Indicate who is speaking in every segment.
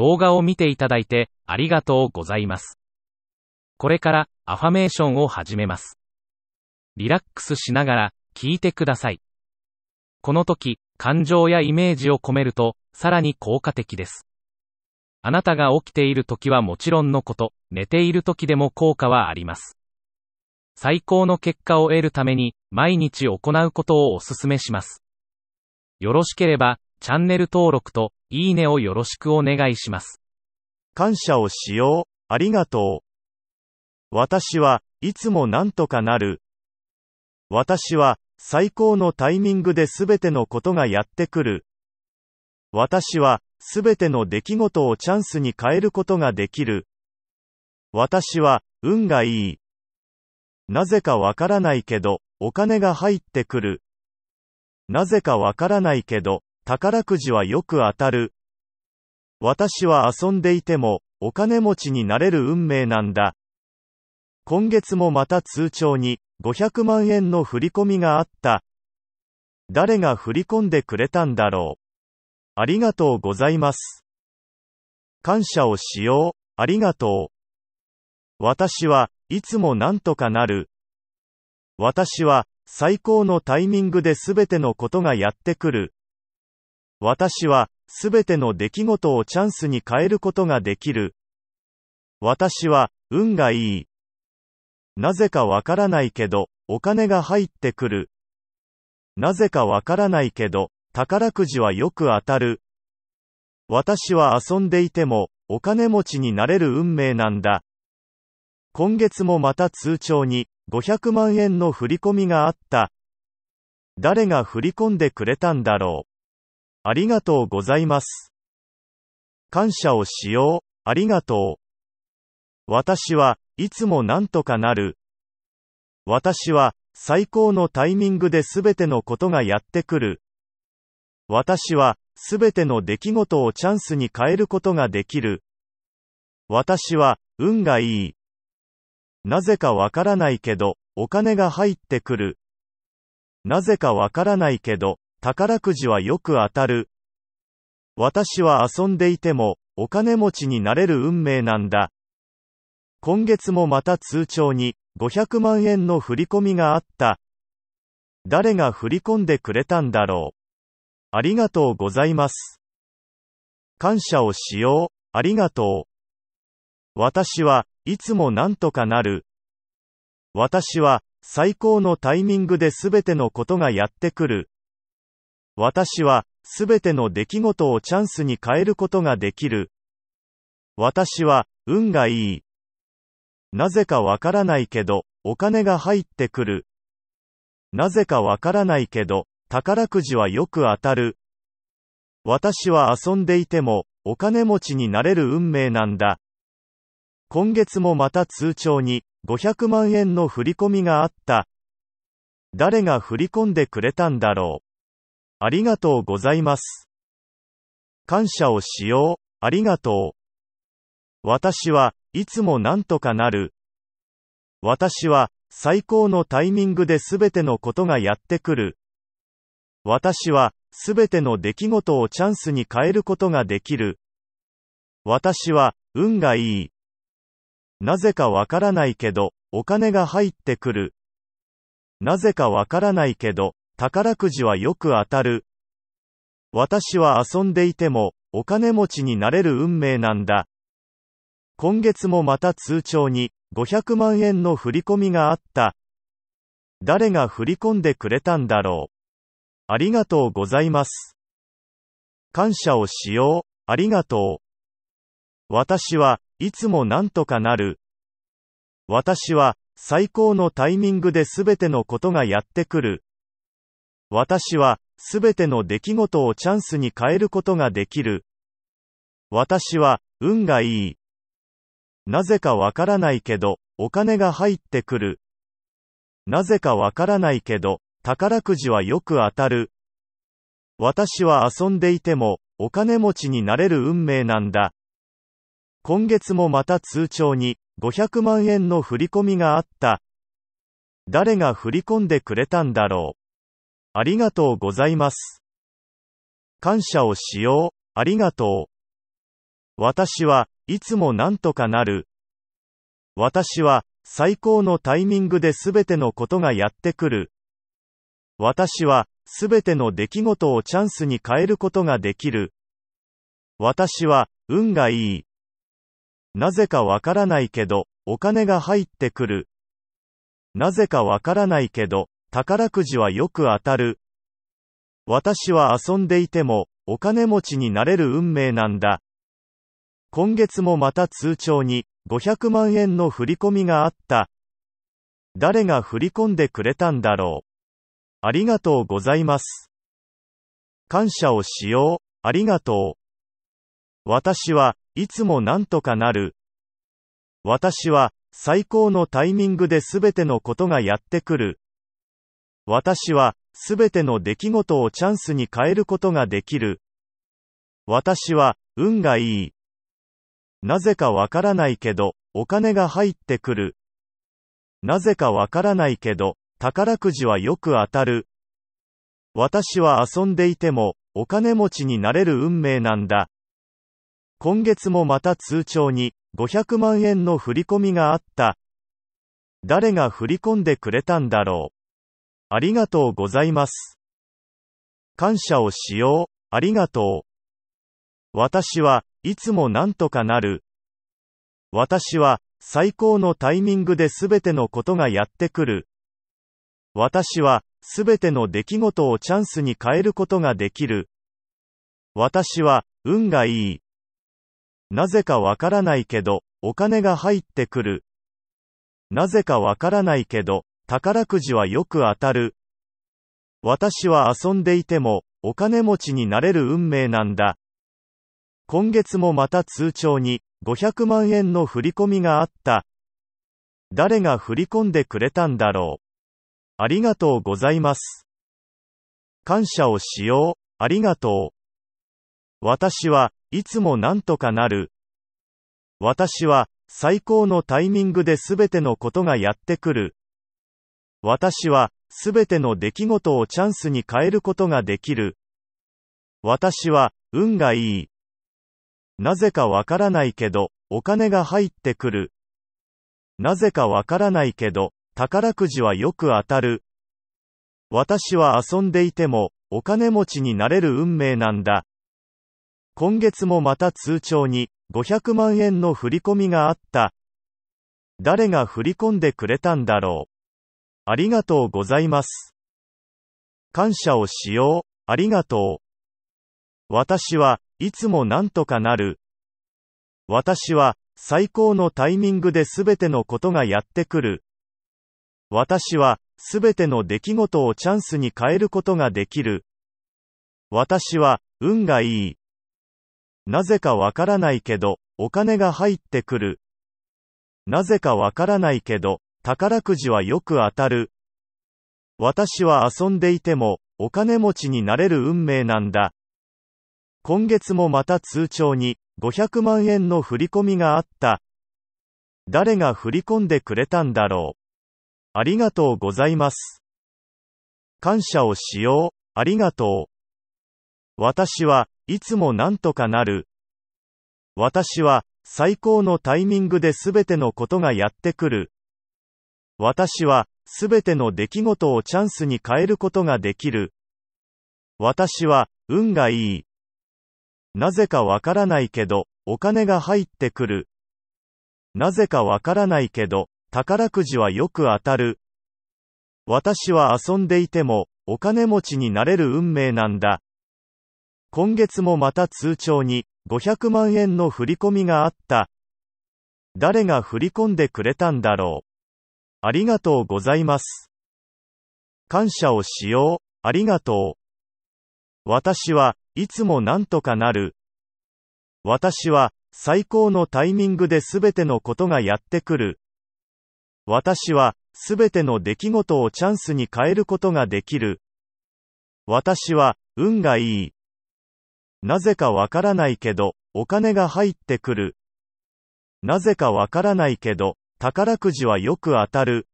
Speaker 1: 動画を見ていただいてありがとうございます。これからアファメーションを始めます。リラックスしながら聞いてください。この時、感情やイメージを込めると、さらに効果的です。あなたが起きている時はもちろんのこと、寝ている時でも効果はあります。最高の結果を得るために、毎日行うことをお勧めします。よろしければ、チャンネル登録といいねをよろしくお願いします。感謝をしよう、ありがとう。私はいつもなんとかなる。私は最高のタイミングで全てのことがやってくる。私は全ての出来事をチャンスに変えることができる。私は運がいい。なぜかわからないけど、お金が入ってくる。なぜかわからないけど、宝くじはよく当たる。私は遊んでいても、お金持ちになれる運命なんだ。今月もまた通帳に、500万円の振り込みがあった。誰が振り込んでくれたんだろう。ありがとうございます。感謝をしよう、ありがとう。私はいつもなんとかなる。私は最高のタイミングで全てのことがやってくる。私は、すべての出来事をチャンスに変えることができる。私は、運がいい。なぜかわからないけど、お金が入ってくる。なぜかわからないけど、宝くじはよく当たる。私は遊んでいても、お金持ちになれる運命なんだ。今月もまた通帳に、500万円の振り込みがあった。誰が振り込んでくれたんだろう。ありがとうございます。感謝をしよう、ありがとう。私はいつもなんとかなる。私は最高のタイミングで全てのことがやってくる。私は全ての出来事をチャンスに変えることができる。私は運がいい。なぜかわからないけど、お金が入ってくる。なぜかわからないけど、宝くじはよく当たる。私は遊んでいても、お金持ちになれる運命なんだ。今月もまた通帳に、500万円の振り込みがあった。誰が振り込んでくれたんだろう。ありがとうございます。感謝をしよう、ありがとう。私はいつもなんとかなる。私は最高のタイミングで全てのことがやってくる。私は、すべての出来事をチャンスに変えることができる。私は、運がいい。なぜかわからないけど、お金が入ってくる。なぜかわからないけど、宝くじはよく当たる。私は遊んでいても、お金持ちになれる運命なんだ。今月もまた通帳に、500万円の振り込みがあった。誰が振り込んでくれたんだろう。ありがとうございます。感謝をしよう、ありがとう。私はいつもなんとかなる。私は最高のタイミングで全てのことがやってくる。私は全ての出来事をチャンスに変えることができる。私は運がいい。なぜかわからないけど、お金が入ってくる。なぜかわからないけど、宝くじはよく当たる。私は遊んでいても、お金持ちになれる運命なんだ。今月もまた通帳に、500万円の振り込みがあった。誰が振り込んでくれたんだろう。ありがとうございます。感謝をしよう、ありがとう。私はいつもなんとかなる。私は最高のタイミングで全てのことがやってくる。私は、すべての出来事をチャンスに変えることができる。私は、運がいい。なぜかわからないけど、お金が入ってくる。なぜかわからないけど、宝くじはよく当たる。私は遊んでいても、お金持ちになれる運命なんだ。今月もまた通帳に、500万円の振り込みがあった。誰が振り込んでくれたんだろう。ありがとうございます。感謝をしよう、ありがとう。私はいつもなんとかなる。私は最高のタイミングで全てのことがやってくる。私は全ての出来事をチャンスに変えることができる。私は運がいい。なぜかわからないけど、お金が入ってくる。なぜかわからないけど、宝くじはよく当たる。私は遊んでいても、お金持ちになれる運命なんだ。今月もまた通帳に、500万円の振り込みがあった。誰が振り込んでくれたんだろう。ありがとうございます。感謝をしよう、ありがとう。私はいつもなんとかなる。私は最高のタイミングで全てのことがやってくる。私は、すべての出来事をチャンスに変えることができる。私は、運がいい。なぜかわからないけど、お金が入ってくる。なぜかわからないけど、宝くじはよく当たる。私は遊んでいても、お金持ちになれる運命なんだ。今月もまた通帳に、500万円の振り込みがあった。誰が振り込んでくれたんだろう。ありがとうございます。感謝をしよう、ありがとう。私はいつもなんとかなる。私は最高のタイミングで全てのことがやってくる。私は全ての出来事をチャンスに変えることができる。私は運がいい。なぜかわからないけど、お金が入ってくる。なぜかわからないけど、宝くじはよく当たる。私は遊んでいても、お金持ちになれる運命なんだ。今月もまた通帳に、500万円の振り込みがあった。誰が振り込んでくれたんだろう。ありがとうございます。感謝をしよう、ありがとう。私はいつもなんとかなる。私は最高のタイミングで全てのことがやってくる。私は、すべての出来事をチャンスに変えることができる。私は、運がいい。なぜかわからないけど、お金が入ってくる。なぜかわからないけど、宝くじはよく当たる。私は遊んでいても、お金持ちになれる運命なんだ。今月もまた通帳に、500万円の振り込みがあった。誰が振り込んでくれたんだろう。ありがとうございます。感謝をしよう、ありがとう。私はいつもなんとかなる。私は最高のタイミングで全てのことがやってくる。私は全ての出来事をチャンスに変えることができる。私は運がいい。なぜかわからないけど、お金が入ってくる。なぜかわからないけど、宝くじはよく当たる。私は遊んでいても、お金持ちになれる運命なんだ。今月もまた通帳に、500万円の振り込みがあった。誰が振り込んでくれたんだろう。ありがとうございます。感謝をしよう、ありがとう。私はいつもなんとかなる。私は最高のタイミングで全てのことがやってくる。私は、すべての出来事をチャンスに変えることができる。私は、運がいい。なぜかわからないけど、お金が入ってくる。なぜかわからないけど、宝くじはよく当たる。私は遊んでいても、お金持ちになれる運命なんだ。今月もまた通帳に、500万円の振り込みがあった。誰が振り込んでくれたんだろう。ありがとうございます。感謝をしよう、ありがとう。私はいつもなんとかなる。私は最高のタイミングで全てのことがやってくる。私は全ての出来事をチャンスに変えることができる。私は運がいい。なぜかわからないけど、お金が入ってくる。なぜかわからないけど、宝くじはよく当たる。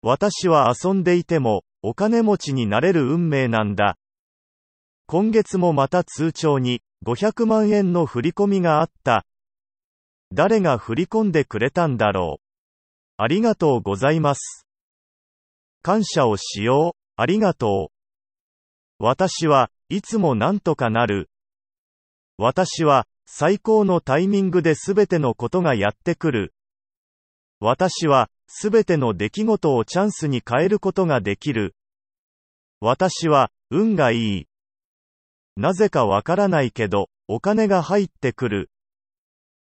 Speaker 1: 私は遊んでいても、お金持ちになれる運命なんだ。今月もまた通帳に、500万円の振り込みがあった。誰が振り込んでくれたんだろう。ありがとうございます。感謝をしよう、ありがとう。私はいつもなんとかなる。私は最高のタイミングで全てのことがやってくる。私は、すべての出来事をチャンスに変えることができる。私は、運がいい。なぜかわからないけど、お金が入ってくる。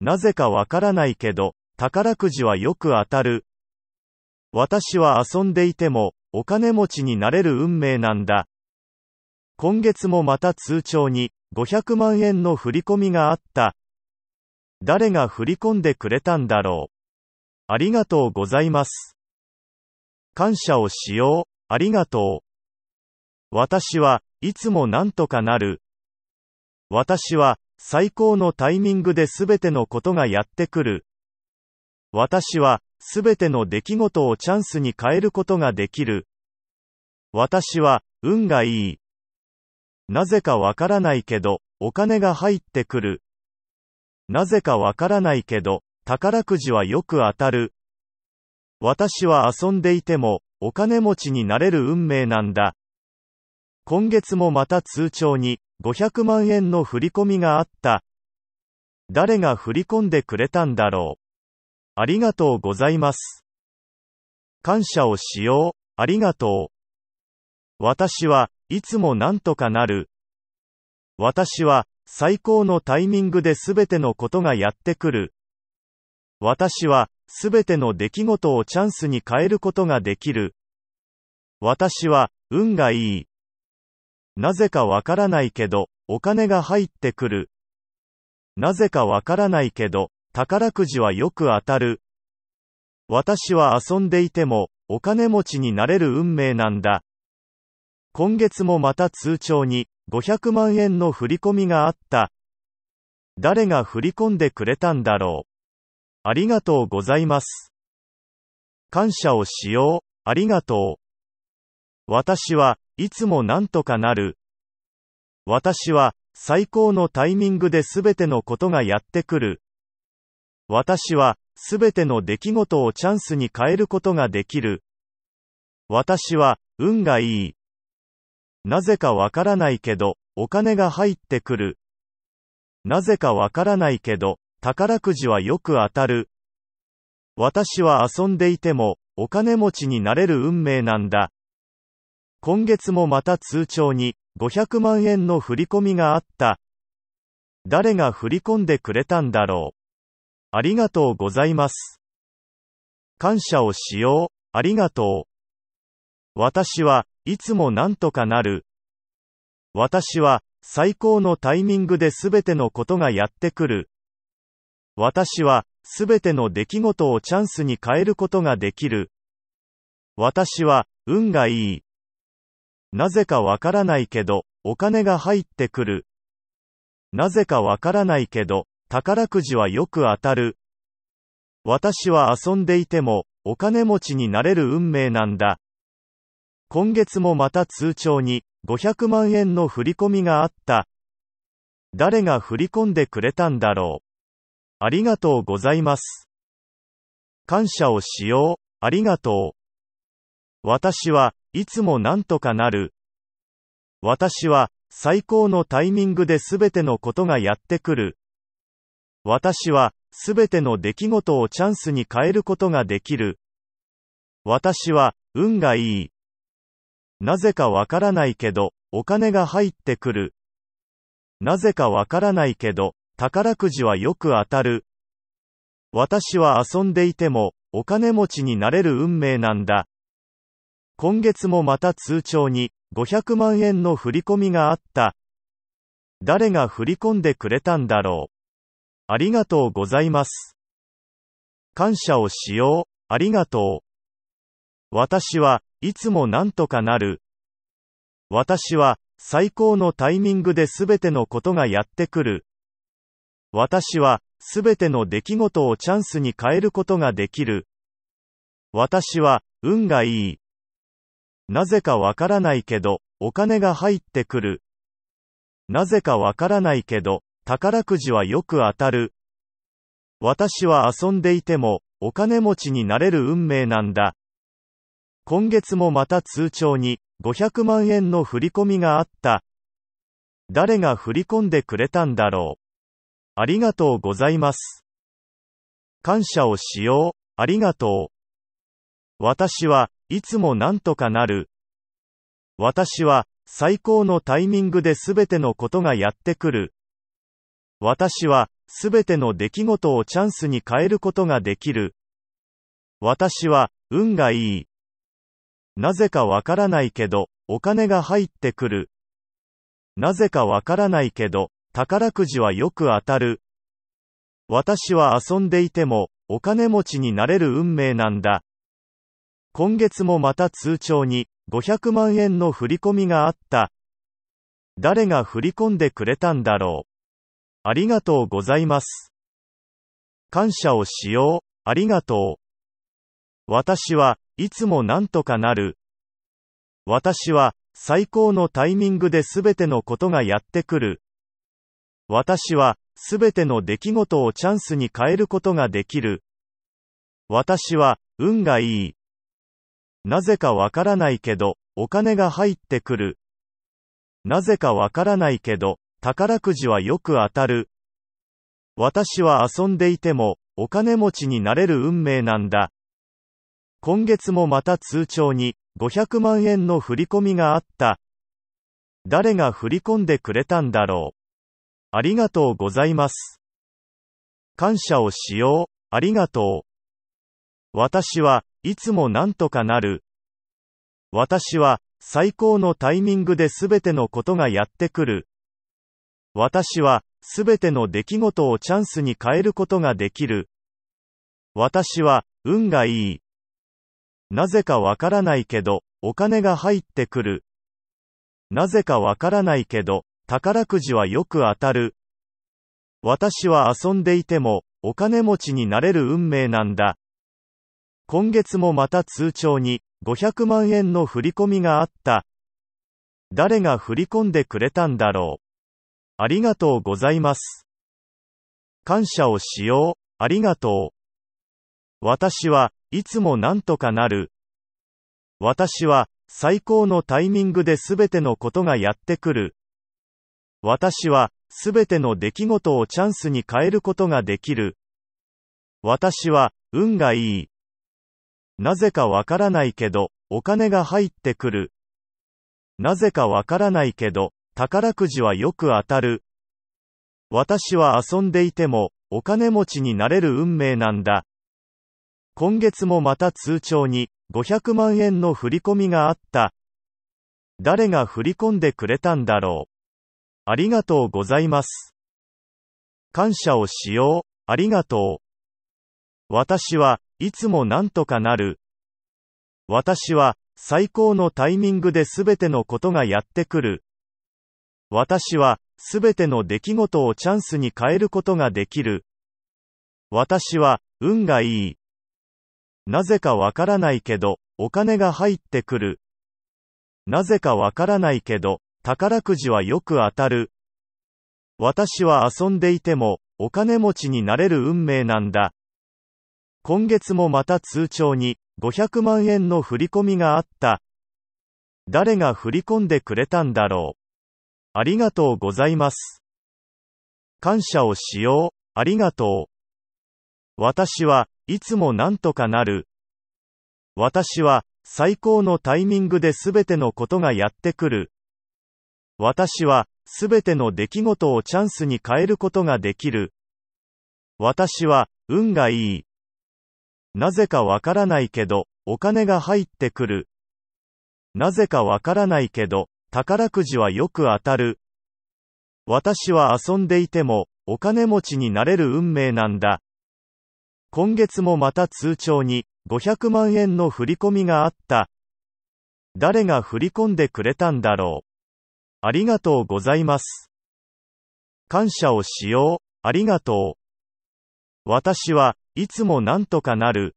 Speaker 1: なぜかわからないけど、宝くじはよく当たる。私は遊んでいても、お金持ちになれる運命なんだ。今月もまた通帳に、500万円の振り込みがあった。誰が振り込んでくれたんだろう。ありがとうございます。感謝をしよう、ありがとう。私はいつもなんとかなる。私は最高のタイミングで全てのことがやってくる。私は全ての出来事をチャンスに変えることができる。私は運がいい。なぜかわからないけど、お金が入ってくる。なぜかわからないけど、宝くじはよく当たる。私は遊んでいても、お金持ちになれる運命なんだ。今月もまた通帳に、500万円の振り込みがあった。誰が振り込んでくれたんだろう。ありがとうございます。感謝をしよう、ありがとう。私はいつもなんとかなる。私は最高のタイミングで全てのことがやってくる。私は、すべての出来事をチャンスに変えることができる。私は、運がいい。なぜかわからないけど、お金が入ってくる。なぜかわからないけど、宝くじはよく当たる。私は遊んでいても、お金持ちになれる運命なんだ。今月もまた通帳に、500万円の振り込みがあった。誰が振り込んでくれたんだろう。ありがとうございます。感謝をしよう、ありがとう。私はいつもなんとかなる。私は最高のタイミングで全てのことがやってくる。私は全ての出来事をチャンスに変えることができる。私は運がいい。なぜかわからないけど、お金が入ってくる。なぜかわからないけど、宝くじはよく当たる。私は遊んでいても、お金持ちになれる運命なんだ。今月もまた通帳に、500万円の振り込みがあった。誰が振り込んでくれたんだろう。ありがとうございます。感謝をしよう、ありがとう。私はいつもなんとかなる。私は最高のタイミングで全てのことがやってくる。私は、すべての出来事をチャンスに変えることができる。私は、運がいい。なぜかわからないけど、お金が入ってくる。なぜかわからないけど、宝くじはよく当たる。私は遊んでいても、お金持ちになれる運命なんだ。今月もまた通帳に、500万円の振り込みがあった。誰が振り込んでくれたんだろう。ありがとうございます。感謝をしよう、ありがとう。私はいつもなんとかなる。私は最高のタイミングで全てのことがやってくる。私は全ての出来事をチャンスに変えることができる。私は運がいい。なぜかわからないけど、お金が入ってくる。なぜかわからないけど、宝くじはよく当たる。私は遊んでいても、お金持ちになれる運命なんだ。今月もまた通帳に、500万円の振り込みがあった。誰が振り込んでくれたんだろう。ありがとうございます。感謝をしよう、ありがとう。私はいつもなんとかなる。私は最高のタイミングで全てのことがやってくる。私は、すべての出来事をチャンスに変えることができる。私は、運がいい。なぜかわからないけど、お金が入ってくる。なぜかわからないけど、宝くじはよく当たる。私は遊んでいても、お金持ちになれる運命なんだ。今月もまた通帳に、500万円の振り込みがあった。誰が振り込んでくれたんだろう。ありがとうございます。感謝をしよう、ありがとう。私はいつもなんとかなる。私は最高のタイミングで全てのことがやってくる。私は全ての出来事をチャンスに変えることができる。私は運がいい。なぜかわからないけど、お金が入ってくる。なぜかわからないけど、宝くじはよく当たる。私は遊んでいても、お金持ちになれる運命なんだ。今月もまた通帳に、500万円の振り込みがあった。誰が振り込んでくれたんだろう。ありがとうございます。感謝をしよう、ありがとう。私はいつもなんとかなる。私は最高のタイミングで全てのことがやってくる。私は、すべての出来事をチャンスに変えることができる。私は、運がいい。なぜかわからないけど、お金が入ってくる。なぜかわからないけど、宝くじはよく当たる。私は遊んでいても、お金持ちになれる運命なんだ。今月もまた通帳に、500万円の振り込みがあった。誰が振り込んでくれたんだろう。ありがとうございます。感謝をしよう、ありがとう。私はいつもなんとかなる。私は最高のタイミングで全てのことがやってくる。私はすべての出来事をチャンスに変えることができる。私は運がいい。なぜかわからないけど、お金が入ってくる。なぜかわからないけど、宝くじはよく当たる。私は遊んでいても、お金持ちになれる運命なんだ。今月もまた通帳に、500万円の振り込みがあった。誰が振り込んでくれたんだろう。ありがとうございます。感謝をしよう、ありがとう。私はいつもなんとかなる。私は最高のタイミングで全てのことがやってくる。私は、すべての出来事をチャンスに変えることができる。私は、運がいい。なぜかわからないけど、お金が入ってくる。なぜかわからないけど、宝くじはよく当たる。私は遊んでいても、お金持ちになれる運命なんだ。今月もまた通帳に、500万円の振り込みがあった。誰が振り込んでくれたんだろう。ありがとうございます。感謝をしよう、ありがとう。私はいつもなんとかなる。私は最高のタイミングで全てのことがやってくる。私は全ての出来事をチャンスに変えることができる。私は運がいい。なぜかわからないけど、お金が入ってくる。なぜかわからないけど、宝くじはよく当たる。私は遊んでいても、お金持ちになれる運命なんだ。今月もまた通帳に、500万円の振り込みがあった。誰が振り込んでくれたんだろう。ありがとうございます。感謝をしよう、ありがとう。私はいつもなんとかなる。私は最高のタイミングで全てのことがやってくる。私は、すべての出来事をチャンスに変えることができる。私は、運がいい。なぜかわからないけど、お金が入ってくる。なぜかわからないけど、宝くじはよく当たる。私は遊んでいても、お金持ちになれる運命なんだ。今月もまた通帳に、500万円の振り込みがあった。誰が振り込んでくれたんだろう。ありがとうございます。感謝をしよう、ありがとう。私はいつもなんとかなる。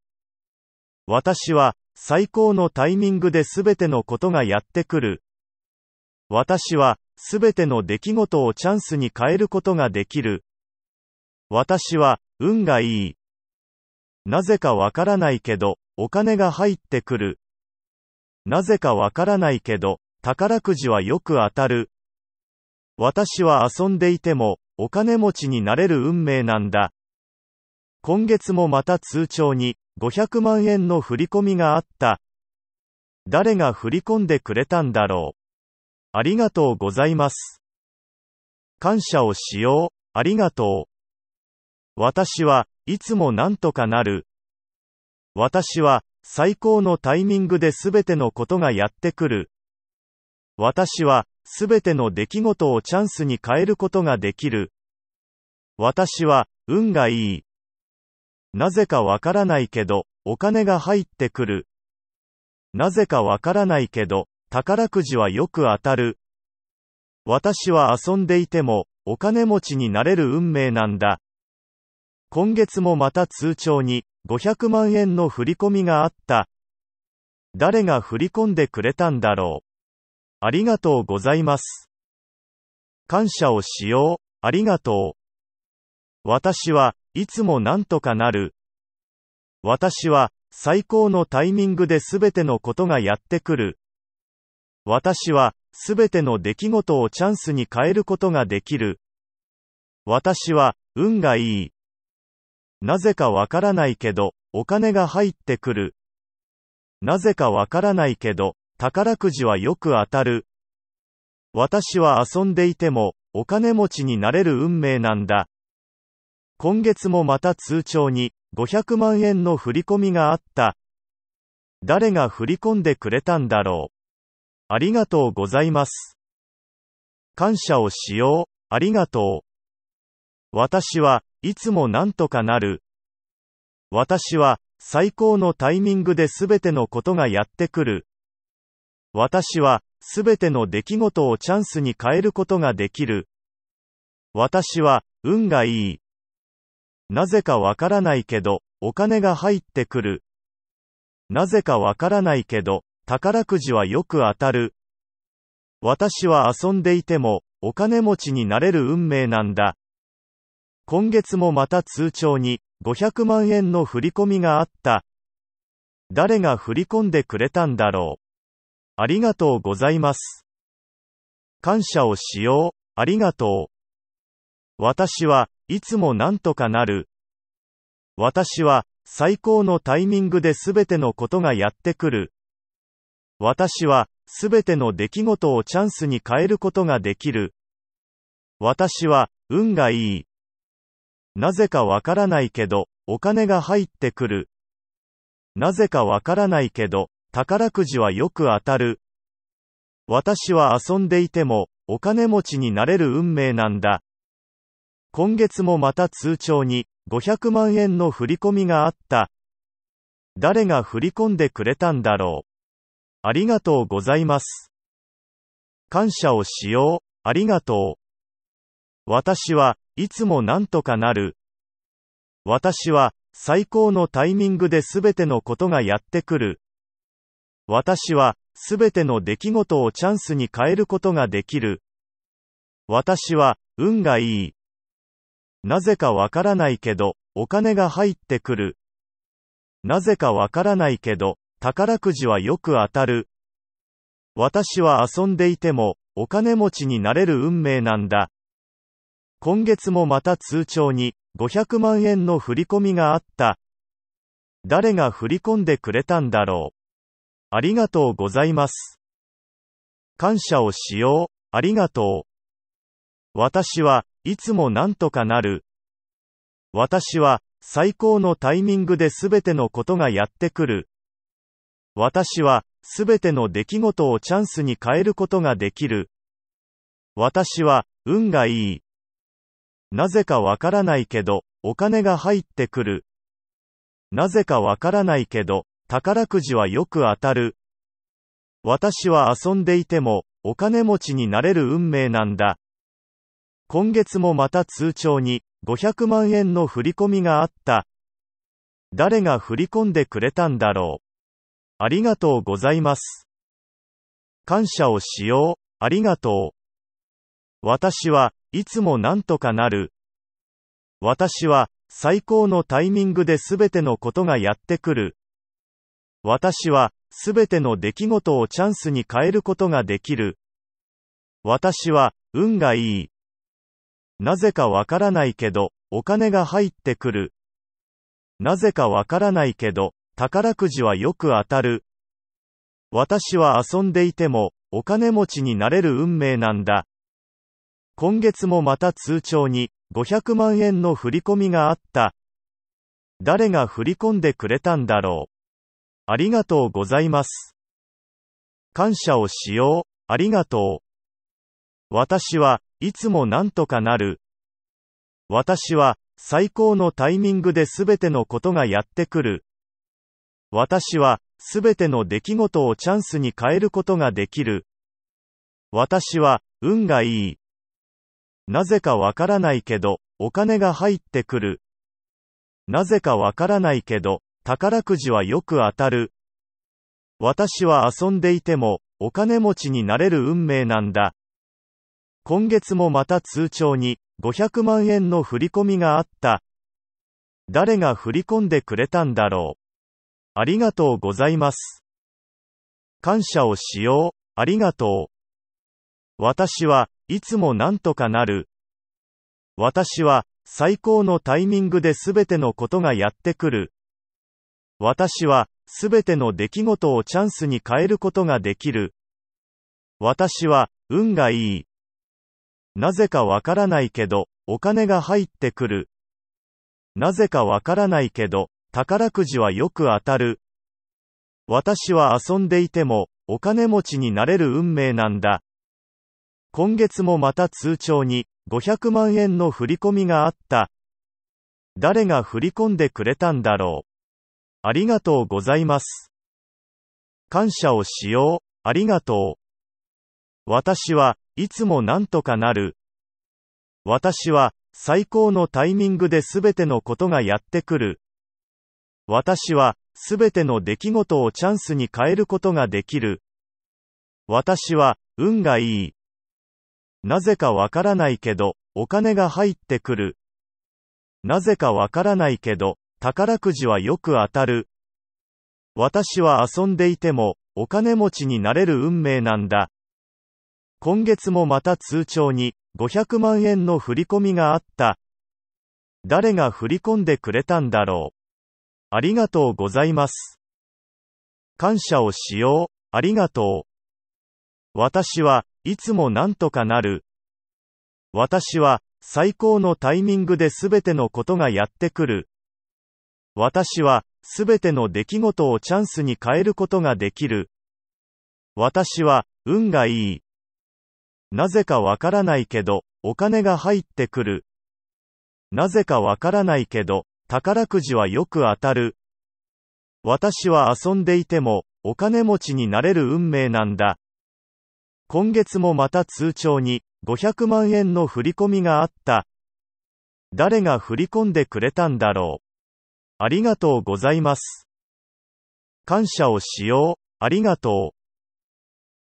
Speaker 1: 私は最高のタイミングで全てのことがやってくる。私は全ての出来事をチャンスに変えることができる。私は運がいい。なぜかわからないけど、お金が入ってくる。なぜかわからないけど、宝くじはよく当たる。私は遊んでいても、お金持ちになれる運命なんだ。今月もまた通帳に、500万円の振り込みがあった。誰が振り込んでくれたんだろう。ありがとうございます。感謝をしよう、ありがとう。私はいつもなんとかなる。私は最高のタイミングで全てのことがやってくる。私は、すべての出来事をチャンスに変えることができる。私は、運がいい。なぜかわからないけど、お金が入ってくる。なぜかわからないけど、宝くじはよく当たる。私は遊んでいても、お金持ちになれる運命なんだ。今月もまた通帳に、500万円の振り込みがあった。誰が振り込んでくれたんだろう。ありがとうございます。感謝をしよう、ありがとう。私はいつもなんとかなる。私は最高のタイミングで全てのことがやってくる。私は全ての出来事をチャンスに変えることができる。私は運がいい。なぜかわからないけど、お金が入ってくる。なぜかわからないけど、宝くじはよく当たる。私は遊んでいても、お金持ちになれる運命なんだ。今月もまた通帳に、500万円の振り込みがあった。誰が振り込んでくれたんだろう。ありがとうございます。感謝をしよう、ありがとう。私はいつもなんとかなる。私は最高のタイミングで全てのことがやってくる。私は、すべての出来事をチャンスに変えることができる。私は、運がいい。なぜかわからないけど、お金が入ってくる。なぜかわからないけど、宝くじはよく当たる。私は遊んでいても、お金持ちになれる運命なんだ。今月もまた通帳に、500万円の振り込みがあった。誰が振り込んでくれたんだろう。ありがとうございます。感謝をしよう、ありがとう。私はいつもなんとかなる。私は最高のタイミングで全てのことがやってくる。私は全ての出来事をチャンスに変えることができる。私は運がいい。なぜかわからないけど、お金が入ってくる。なぜかわからないけど、宝くじはよく当たる。私は遊んでいても、お金持ちになれる運命なんだ。今月もまた通帳に、500万円の振り込みがあった。誰が振り込んでくれたんだろう。ありがとうございます。感謝をしよう、ありがとう。私はいつもなんとかなる。私は最高のタイミングで全てのことがやってくる。私は、すべての出来事をチャンスに変えることができる。私は、運がいい。なぜかわからないけど、お金が入ってくる。なぜかわからないけど、宝くじはよく当たる。私は遊んでいても、お金持ちになれる運命なんだ。今月もまた通帳に、500万円の振り込みがあった。誰が振り込んでくれたんだろう。ありがとうございます。感謝をしよう、ありがとう。私はいつもなんとかなる。私は最高のタイミングで全てのことがやってくる。私は全ての出来事をチャンスに変えることができる。私は運がいい。なぜかわからないけど、お金が入ってくる。なぜかわからないけど、宝くじはよく当たる。私は遊んでいても、お金持ちになれる運命なんだ。今月もまた通帳に、500万円の振り込みがあった。誰が振り込んでくれたんだろう。ありがとうございます。感謝をしよう、ありがとう。私はいつもなんとかなる。私は最高のタイミングで全てのことがやってくる。私は、すべての出来事をチャンスに変えることができる。私は、運がいい。なぜかわからないけど、お金が入ってくる。なぜかわからないけど、宝くじはよく当たる。私は遊んでいても、お金持ちになれる運命なんだ。今月もまた通帳に、500万円の振り込みがあった。誰が振り込んでくれたんだろう。ありがとうございます。感謝をしよう、ありがとう。私はいつもなんとかなる。私は最高のタイミングで全てのことがやってくる。私は全ての出来事をチャンスに変えることができる。私は運がいい。なぜかわからないけど、お金が入ってくる。なぜかわからないけど、宝くじはよく当たる。私は遊んでいても、お金持ちになれる運命なんだ。今月もまた通帳に、500万円の振り込みがあった。誰が振り込んでくれたんだろう。ありがとうございます。感謝をしよう、ありがとう。私はいつもなんとかなる。私は最高のタイミングで全てのことがやってくる。私は、すべての出来事をチャンスに変えることができる。私は、運がいい。なぜかわからないけど、お金が入ってくる。なぜかわからないけど、宝くじはよく当たる。私は遊んでいても、お金持ちになれる運命なんだ。今月もまた通帳に、500万円の振り込みがあった。誰が振り込んでくれたんだろう。ありがとうございます。感謝をしよう、ありがとう。私はいつもなんとかなる。私は最高のタイミングで全てのことがやってくる。私は全ての出来事をチャンスに変えることができる。私は運がいい。なぜかわからないけど、お金が入ってくる。なぜかわからないけど、宝くじはよく当たる。私は遊んでいても、お金持ちになれる運命なんだ。今月もまた通帳に、500万円の振り込みがあった。誰が振り込んでくれたんだろう。ありがとうございます。感謝をしよう、ありがとう。私はいつもなんとかなる。私は最高のタイミングで全てのことがやってくる。私は、すべての出来事をチャンスに変えることができる。私は、運がいい。なぜかわからないけど、お金が入ってくる。なぜかわからないけど、宝くじはよく当たる。私は遊んでいても、お金持ちになれる運命なんだ。今月もまた通帳に、500万円の振り込みがあった。誰が振り込んでくれたんだろう。ありがとうございます。感謝をしよう、ありがと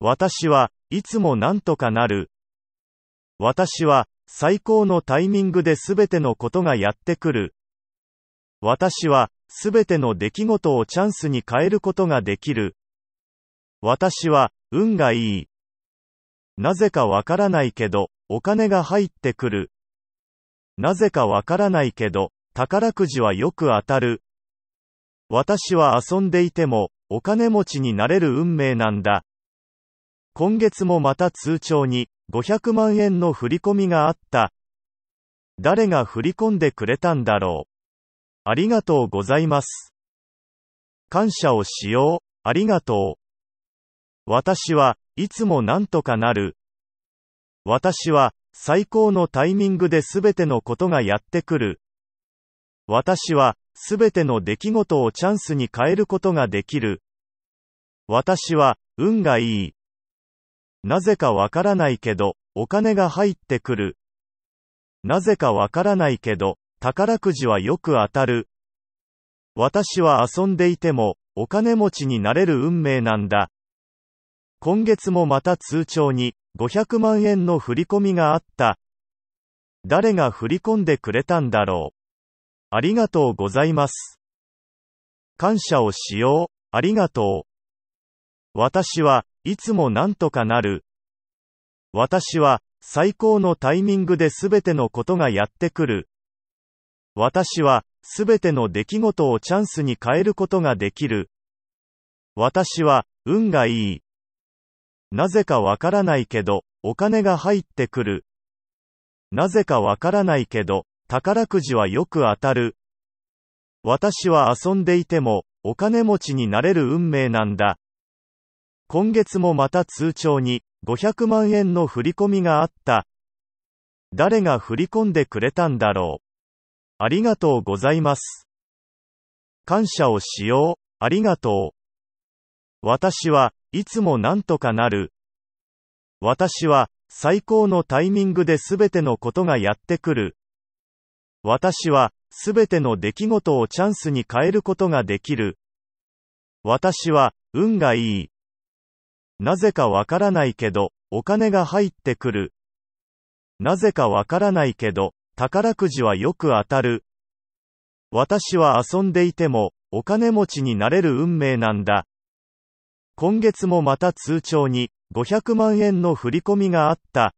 Speaker 1: う。私はいつもなんとかなる。私は最高のタイミングで全てのことがやってくる。私は全ての出来事をチャンスに変えることができる。私は運がいい。なぜかわからないけど、お金が入ってくる。なぜかわからないけど、宝くじはよく当たる。私は遊んでいても、お金持ちになれる運命なんだ。今月もまた通帳に、500万円の振り込みがあった。誰が振り込んでくれたんだろう。ありがとうございます。感謝をしよう、ありがとう。私はいつもなんとかなる。私は最高のタイミングで全てのことがやってくる。私は、すべての出来事をチャンスに変えることができる。私は、運がいい。なぜかわからないけど、お金が入ってくる。なぜかわからないけど、宝くじはよく当たる。私は遊んでいても、お金持ちになれる運命なんだ。今月もまた通帳に、500万円の振り込みがあった。誰が振り込んでくれたんだろう。ありがとうございます。感謝をしよう、ありがとう。私はいつもなんとかなる。私は最高のタイミングで全てのことがやってくる。私は全ての出来事をチャンスに変えることができる。私は運がいい。なぜかわからないけど、お金が入ってくる。なぜかわからないけど、宝くじはよく当たる。私は遊んでいても、お金持ちになれる運命なんだ。今月もまた通帳に、500万円の振り込みがあった。誰が振り込んでくれたんだろう。ありがとうございます。感謝をしよう、ありがとう。私はいつもなんとかなる。私は最高のタイミングで全てのことがやってくる。私は、すべての出来事をチャンスに変えることができる。私は、運がいい。なぜかわからないけど、お金が入ってくる。なぜかわからないけど、宝くじはよく当たる。私は遊んでいても、お金持ちになれる運命なんだ。今月もまた通帳に、500万円の振り込みがあった。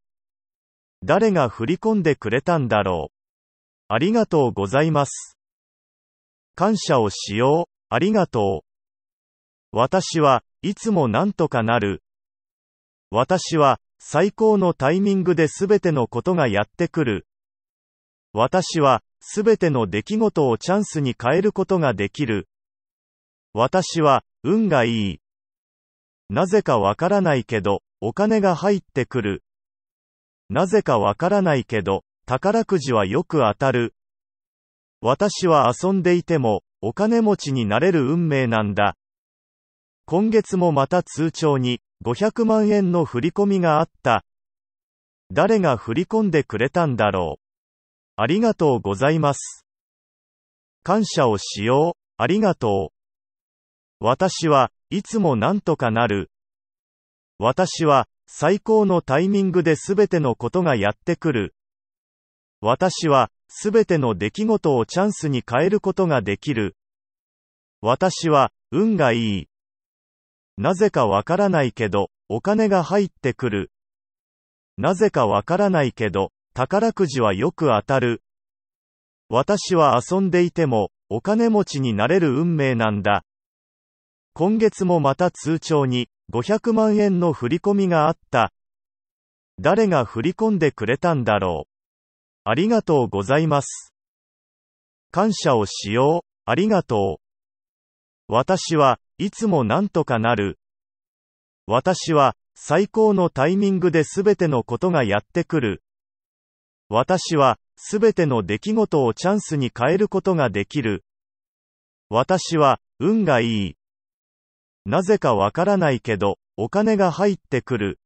Speaker 1: 誰が振り込んでくれたんだろう。ありがとうございます。感謝をしよう、ありがとう。私はいつもなんとかなる。私は最高のタイミングで全てのことがやってくる。私は全ての出来事をチャンスに変えることができる。私は運がいい。なぜかわからないけど、お金が入ってくる。なぜかわからないけど、宝くじはよく当たる。私は遊んでいても、お金持ちになれる運命なんだ。今月もまた通帳に、500万円の振り込みがあった。誰が振り込んでくれたんだろう。ありがとうございます。感謝をしよう、ありがとう。私はいつもなんとかなる。私は最高のタイミングで全てのことがやってくる。私は、すべての出来事をチャンスに変えることができる。私は、運がいい。なぜかわからないけど、お金が入ってくる。なぜかわからないけど、宝くじはよく当たる。私は遊んでいても、お金持ちになれる運命なんだ。今月もまた通帳に、500万円の振り込みがあった。誰が振り込んでくれたんだろう。ありがとうございます。感謝をしよう、ありがとう。私はいつもなんとかなる。私は最高のタイミングで全てのことがやってくる。私は全ての出来事をチャンスに変えることができる。私は運がいい。なぜかわからないけど、お金が入ってくる。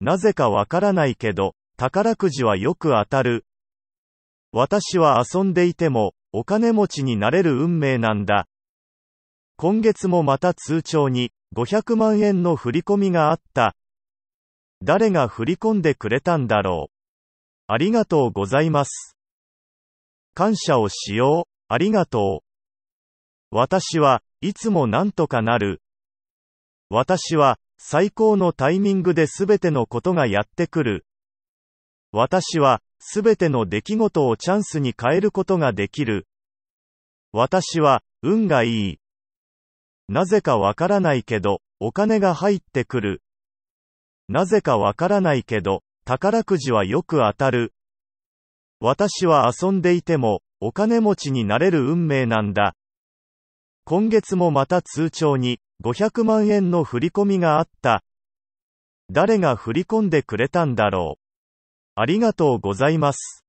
Speaker 1: なぜかわからないけど、宝くじはよく当たる。私は遊んでいても、お金持ちになれる運命なんだ。今月もまた通帳に、500万円の振り込みがあった。誰が振り込んでくれたんだろう。ありがとうございます。感謝をしよう、ありがとう。私はいつもなんとかなる。私は最高のタイミングで全てのことがやってくる。私は、すべての出来事をチャンスに変えることができる。私は、運がいい。なぜかわからないけど、お金が入ってくる。なぜかわからないけど、宝くじはよく当たる。私は遊んでいても、お金持ちになれる運命なんだ。今月もまた通帳に、500万円の振り込みがあった。誰が振り込んでくれたんだろう。ありがとうございます。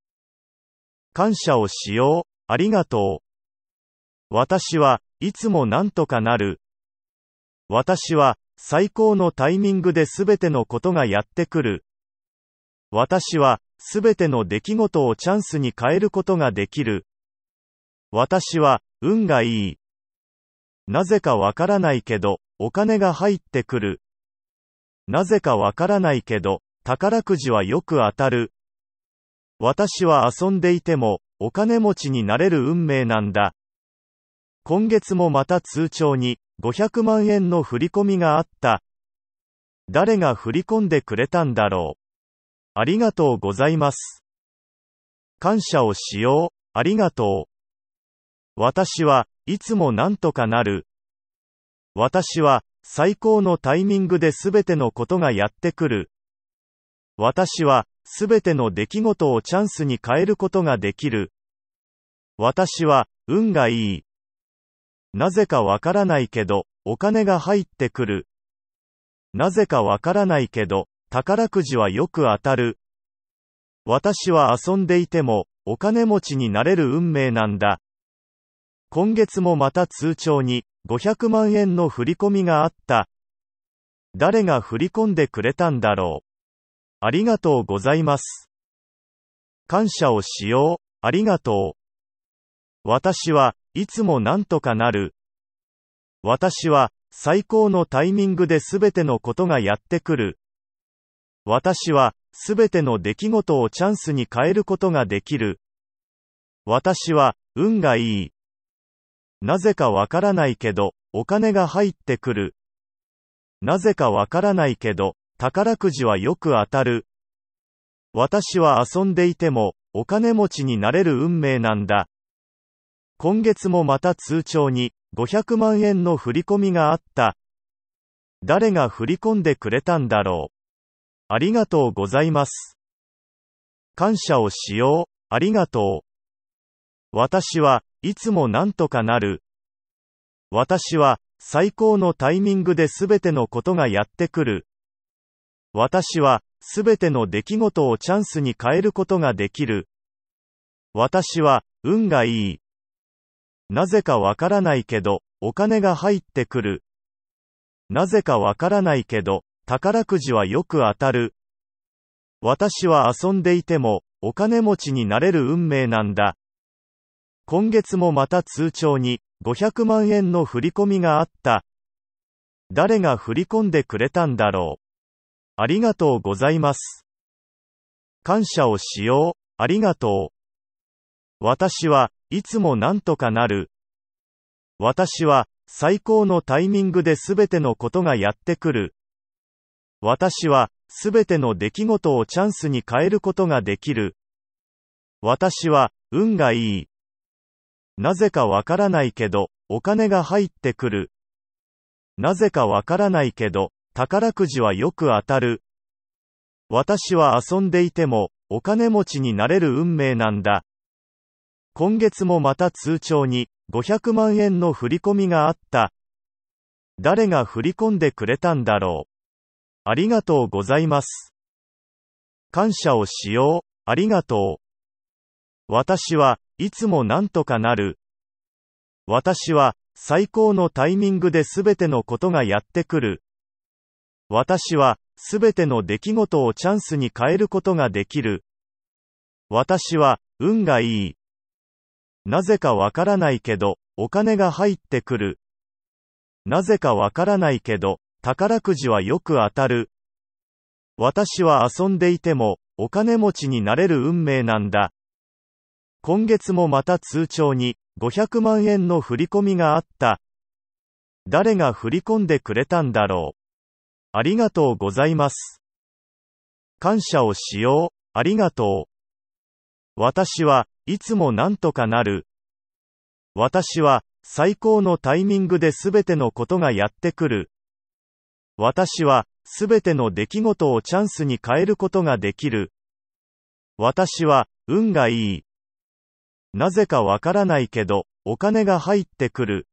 Speaker 1: 感謝をしよう、ありがとう。私はいつもなんとかなる。私は最高のタイミングで全てのことがやってくる。私は全ての出来事をチャンスに変えることができる。私は運がいい。なぜかわからないけど、お金が入ってくる。なぜかわからないけど、宝くじはよく当たる。私は遊んでいても、お金持ちになれる運命なんだ。今月もまた通帳に、500万円の振り込みがあった。誰が振り込んでくれたんだろう。ありがとうございます。感謝をしよう、ありがとう。私はいつもなんとかなる。私は最高のタイミングで全てのことがやってくる。私は、すべての出来事をチャンスに変えることができる。私は、運がいい。なぜかわからないけど、お金が入ってくる。なぜかわからないけど、宝くじはよく当たる。私は遊んでいても、お金持ちになれる運命なんだ。今月もまた通帳に、500万円の振り込みがあった。誰が振り込んでくれたんだろう。ありがとうございます。感謝をしよう、ありがとう。私はいつもなんとかなる。私は最高のタイミングで全てのことがやってくる。私は全ての出来事をチャンスに変えることができる。私は運がいい。なぜかわからないけど、お金が入ってくる。なぜかわからないけど、宝くじはよく当たる。私は遊んでいても、お金持ちになれる運命なんだ。今月もまた通帳に、500万円の振り込みがあった。誰が振り込んでくれたんだろう。ありがとうございます。感謝をしよう、ありがとう。私はいつもなんとかなる。私は最高のタイミングで全てのことがやってくる。私は、すべての出来事をチャンスに変えることができる。私は、運がいい。なぜかわからないけど、お金が入ってくる。なぜかわからないけど、宝くじはよく当たる。私は遊んでいても、お金持ちになれる運命なんだ。今月もまた通帳に、500万円の振り込みがあった。誰が振り込んでくれたんだろう。ありがとうございます。感謝をしよう、ありがとう。私はいつもなんとかなる。私は最高のタイミングで全てのことがやってくる。私は全ての出来事をチャンスに変えることができる。私は運がいい。なぜかわからないけど、お金が入ってくる。なぜかわからないけど、宝くじはよく当たる。私は遊んでいても、お金持ちになれる運命なんだ。今月もまた通帳に、500万円の振り込みがあった。誰が振り込んでくれたんだろう。ありがとうございます。感謝をしよう、ありがとう。私はいつもなんとかなる。私は最高のタイミングで全てのことがやってくる。私は、すべての出来事をチャンスに変えることができる。私は、運がいい。なぜかわからないけど、お金が入ってくる。なぜかわからないけど、宝くじはよく当たる。私は遊んでいても、お金持ちになれる運命なんだ。今月もまた通帳に、500万円の振り込みがあった。誰が振り込んでくれたんだろう。ありがとうございます。感謝をしよう、ありがとう。私はいつもなんとかなる。私は最高のタイミングで全てのことがやってくる。私は全ての出来事をチャンスに変えることができる。私は運がいい。なぜかわからないけど、お金が入ってくる。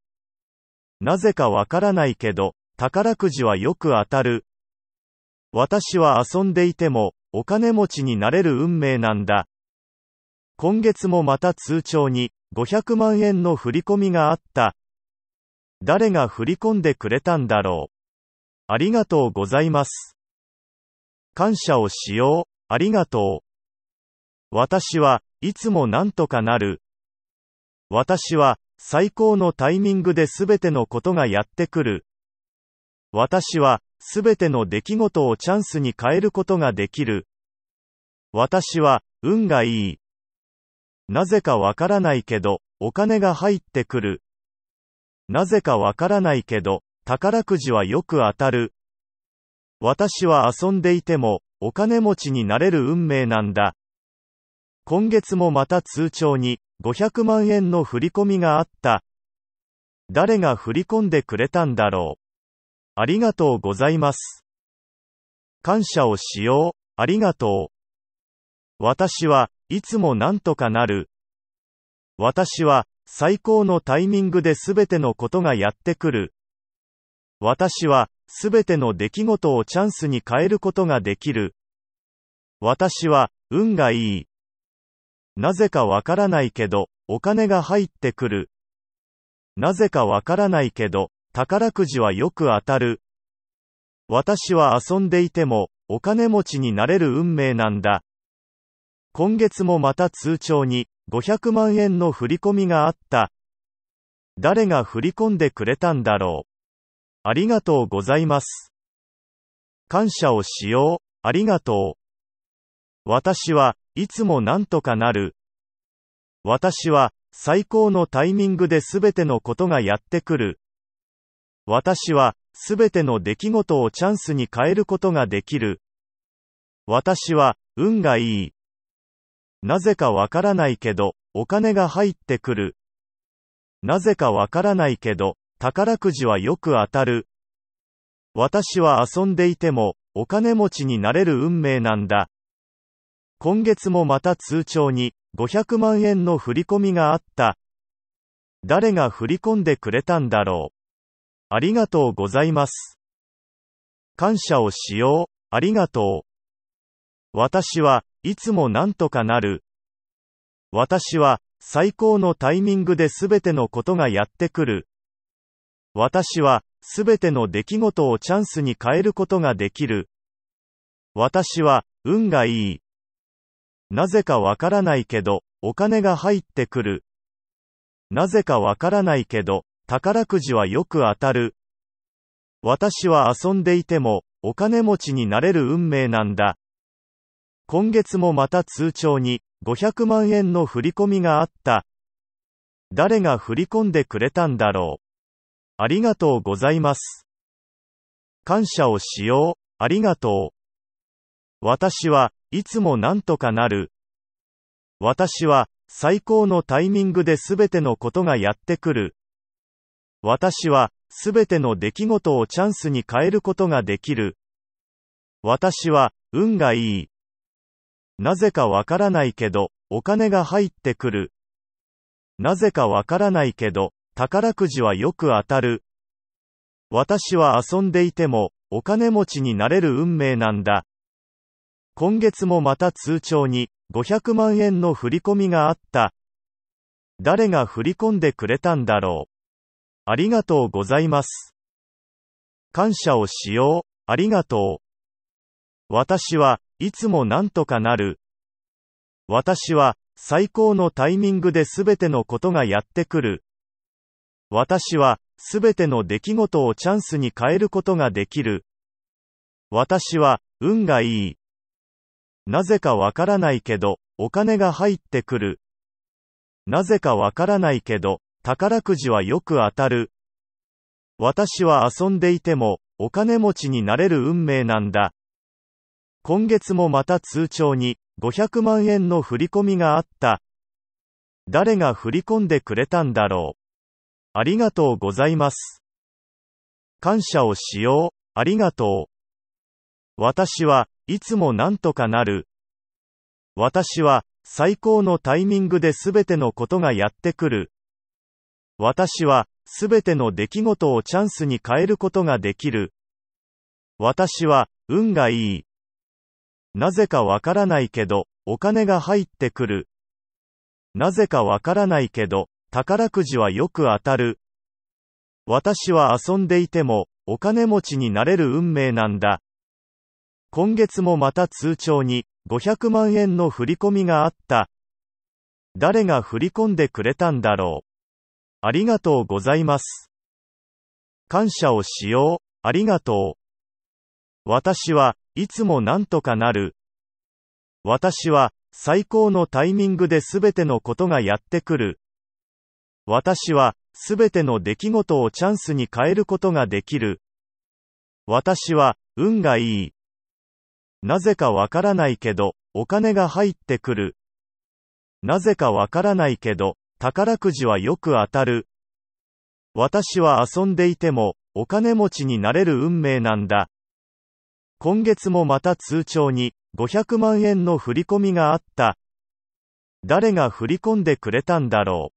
Speaker 1: なぜかわからないけど、宝くじはよく当たる。私は遊んでいても、お金持ちになれる運命なんだ。今月もまた通帳に、500万円の振り込みがあった。誰が振り込んでくれたんだろう。ありがとうございます。感謝をしよう、ありがとう。私はいつもなんとかなる。私は最高のタイミングで全てのことがやってくる。私は、すべての出来事をチャンスに変えることができる。私は、運がいい。なぜかわからないけど、お金が入ってくる。なぜかわからないけど、宝くじはよく当たる。私は遊んでいても、お金持ちになれる運命なんだ。今月もまた通帳に、500万円の振り込みがあった。誰が振り込んでくれたんだろう。ありがとうございます。感謝をしよう、ありがとう。私はいつもなんとかなる。私は最高のタイミングで全てのことがやってくる。私は全ての出来事をチャンスに変えることができる。私は運がいい。なぜかわからないけど、お金が入ってくる。なぜかわからないけど、宝くじはよく当たる。私は遊んでいても、お金持ちになれる運命なんだ。今月もまた通帳に、500万円の振り込みがあった。誰が振り込んでくれたんだろう。ありがとうございます。感謝をしよう、ありがとう。私はいつもなんとかなる。私は最高のタイミングで全てのことがやってくる。私は、すべての出来事をチャンスに変えることができる。私は、運がいい。なぜかわからないけど、お金が入ってくる。なぜかわからないけど、宝くじはよく当たる。私は遊んでいても、お金持ちになれる運命なんだ。今月もまた通帳に、500万円の振り込みがあった。誰が振り込んでくれたんだろう。ありがとうございます。感謝をしよう、ありがとう。私はいつもなんとかなる。私は最高のタイミングで全てのことがやってくる。私は全ての出来事をチャンスに変えることができる。私は運がいい。なぜかわからないけど、お金が入ってくる。なぜかわからないけど、宝くじはよく当たる。私は遊んでいても、お金持ちになれる運命なんだ。今月もまた通帳に、500万円の振り込みがあった。誰が振り込んでくれたんだろう。ありがとうございます。感謝をしよう、ありがとう。私はいつもなんとかなる。私は最高のタイミングで全てのことがやってくる。私は、すべての出来事をチャンスに変えることができる。私は、運がいい。なぜかわからないけど、お金が入ってくる。なぜかわからないけど、宝くじはよく当たる。私は遊んでいても、お金持ちになれる運命なんだ。今月もまた通帳に、500万円の振り込みがあった。誰が振り込んでくれたんだろう。ありがとうございます。感謝をしよう、ありがとう。私はいつもなんとかなる。私は最高のタイミングで全てのことがやってくる。私は全ての出来事をチャンスに変えることができる。私は運がいい。なぜかわからないけど、お金が入ってくる。なぜかわからないけど、宝くじはよく当たる。私は遊んでいても、お金持ちになれる運命なんだ。今月もまた通帳に、500万円の振り込みがあった。誰が振り込んでくれたんだろう。ありがとうございます。感謝をしよう、ありがとう。私はいつもなんとかなる。私は最高のタイミングで全てのことがやってくる。私は、すべての出来事をチャンスに変えることができる。私は、運がいい。なぜかわからないけど、お金が入ってくる。なぜかわからないけど、宝くじはよく当たる。私は遊んでいても、お金持ちになれる運命なんだ。今月もまた通帳に、500万円の振り込みがあった。誰が振り込んでくれたんだろう。ありがとうございます。感謝をしよう、ありがとう。私はいつもなんとかなる。私は最高のタイミングで全てのことがやってくる。私は全ての出来事をチャンスに変えることができる。私は運がいい。なぜかわからないけど、お金が入ってくる。なぜかわからないけど、宝くじはよく当たる。私は遊んでいても、お金持ちになれる運命なんだ。今月もまた通帳に、500万円の振り込みがあった。誰が振り込んでくれたんだろう。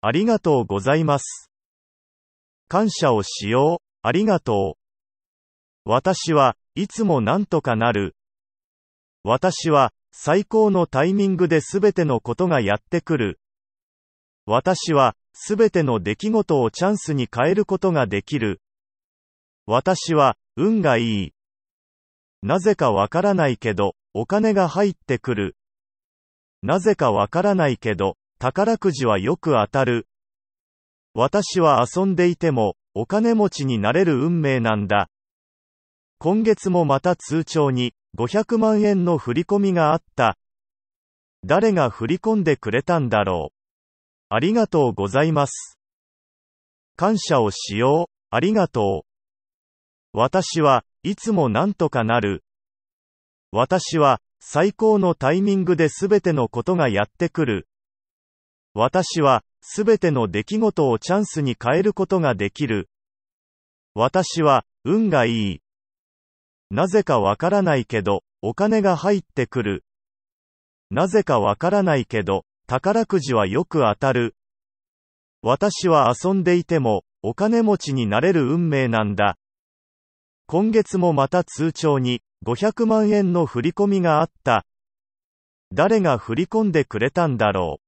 Speaker 1: ありがとうございます。感謝をしよう、ありがとう。私はいつもなんとかなる。私は最高のタイミングで全てのことがやってくる。私は、すべての出来事をチャンスに変えることができる。私は、運がいい。なぜかわからないけど、お金が入ってくる。なぜかわからないけど、宝くじはよく当たる。私は遊んでいても、お金持ちになれる運命なんだ。今月もまた通帳に、500万円の振り込みがあった。誰が振り込んでくれたんだろう。ありがとうございます。感謝をしよう、ありがとう。私はいつもなんとかなる。私は最高のタイミングで全てのことがやってくる。私は全ての出来事をチャンスに変えることができる。私は運がいい。なぜかわからないけど、お金が入ってくる。なぜかわからないけど、宝くじはよく当たる。私は遊んでいても、お金持ちになれる運命なんだ。今月もまた通帳に、500万円の振り込みがあった。誰が振り込んでくれたんだろう。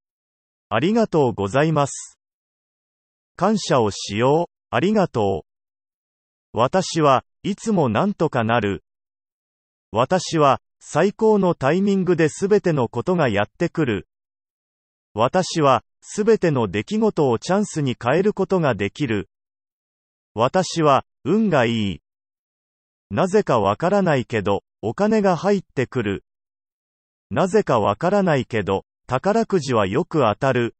Speaker 1: ありがとうございます。感謝をしよう、ありがとう。私はいつもなんとかなる。私は最高のタイミングで全てのことがやってくる。私は、すべての出来事をチャンスに変えることができる。私は、運がいい。なぜかわからないけど、お金が入ってくる。なぜかわからないけど、宝くじはよく当たる。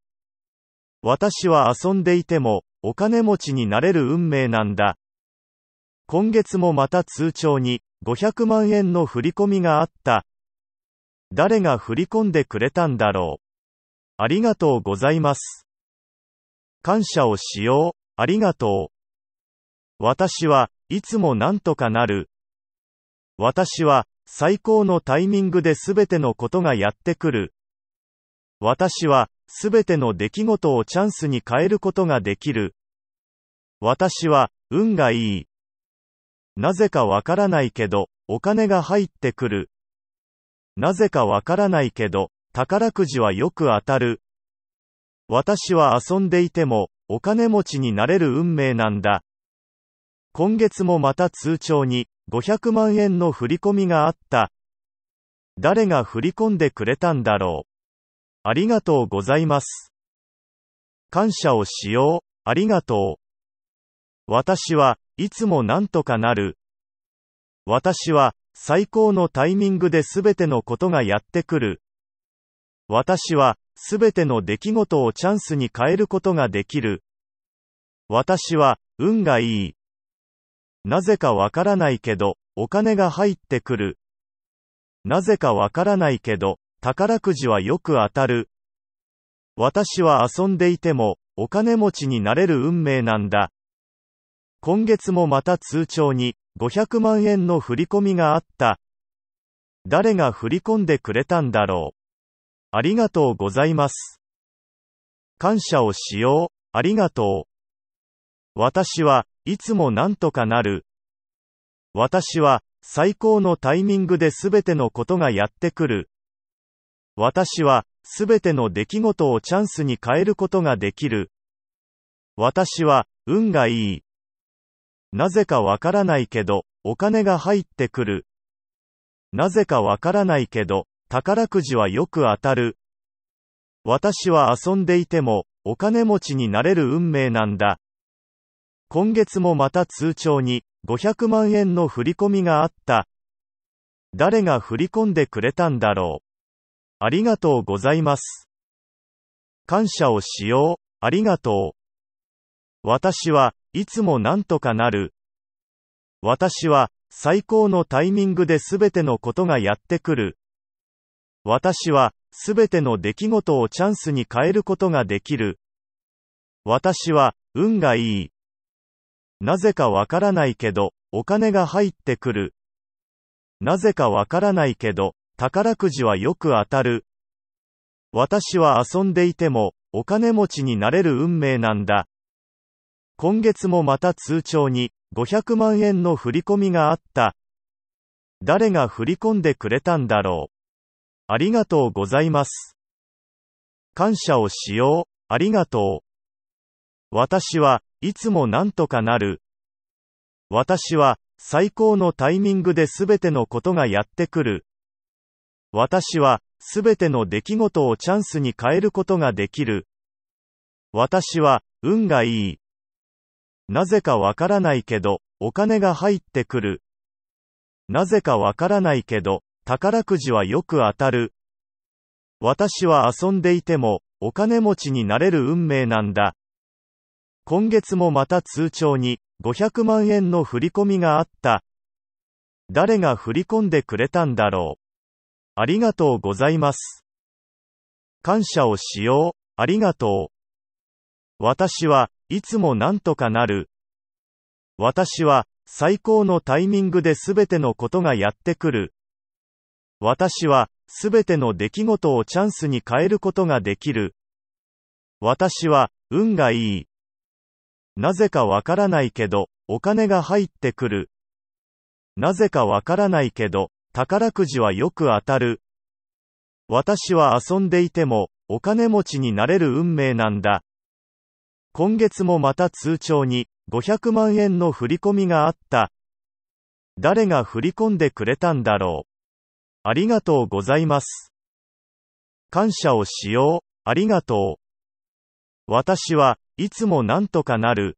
Speaker 1: 私は遊んでいても、お金持ちになれる運命なんだ。今月もまた通帳に、500万円の振り込みがあった。誰が振り込んでくれたんだろう。ありがとうございます。感謝をしよう、ありがとう。私はいつもなんとかなる。私は最高のタイミングで全てのことがやってくる。私は全ての出来事をチャンスに変えることができる。私は運がいい。なぜかわからないけど、お金が入ってくる。なぜかわからないけど、宝くじはよく当たる。私は遊んでいても、お金持ちになれる運命なんだ。今月もまた通帳に、500万円の振り込みがあった。誰が振り込んでくれたんだろう。ありがとうございます。感謝をしよう、ありがとう。私はいつもなんとかなる。私は最高のタイミングで全てのことがやってくる。私は、すべての出来事をチャンスに変えることができる。私は、運がいい。なぜかわからないけど、お金が入ってくる。なぜかわからないけど、宝くじはよく当たる。私は遊んでいても、お金持ちになれる運命なんだ。今月もまた通帳に、500万円の振り込みがあった。誰が振り込んでくれたんだろう。ありがとうございます。感謝をしよう、ありがとう。私はいつもなんとかなる。私は最高のタイミングで全てのことがやってくる。私は全ての出来事をチャンスに変えることができる。私は運がいい。なぜかわからないけど、お金が入ってくる。なぜかわからないけど、宝くじはよく当たる。私は遊んでいても、お金持ちになれる運命なんだ。今月もまた通帳に、500万円の振り込みがあった。誰が振り込んでくれたんだろう。ありがとうございます。感謝をしよう、ありがとう。私はいつもなんとかなる。私は最高のタイミングで全てのことがやってくる。私は、すべての出来事をチャンスに変えることができる。私は、運がいい。なぜかわからないけど、お金が入ってくる。なぜかわからないけど、宝くじはよく当たる。私は遊んでいても、お金持ちになれる運命なんだ。今月もまた通帳に、500万円の振り込みがあった。誰が振り込んでくれたんだろう。ありがとうございます。感謝をしよう、ありがとう。私はいつもなんとかなる。私は最高のタイミングで全てのことがやってくる。私は全ての出来事をチャンスに変えることができる。私は運がいい。なぜかわからないけど、お金が入ってくる。なぜかわからないけど、宝くじはよく当たる。私は遊んでいても、お金持ちになれる運命なんだ。今月もまた通帳に、500万円の振り込みがあった。誰が振り込んでくれたんだろう。ありがとうございます。感謝をしよう、ありがとう。私はいつもなんとかなる。私は最高のタイミングで全てのことがやってくる。私は、すべての出来事をチャンスに変えることができる。私は、運がいい。なぜかわからないけど、お金が入ってくる。なぜかわからないけど、宝くじはよく当たる。私は遊んでいても、お金持ちになれる運命なんだ。今月もまた通帳に、500万円の振り込みがあった。誰が振り込んでくれたんだろう。ありがとうございます。感謝をしよう、ありがとう。私はいつもなんとかなる。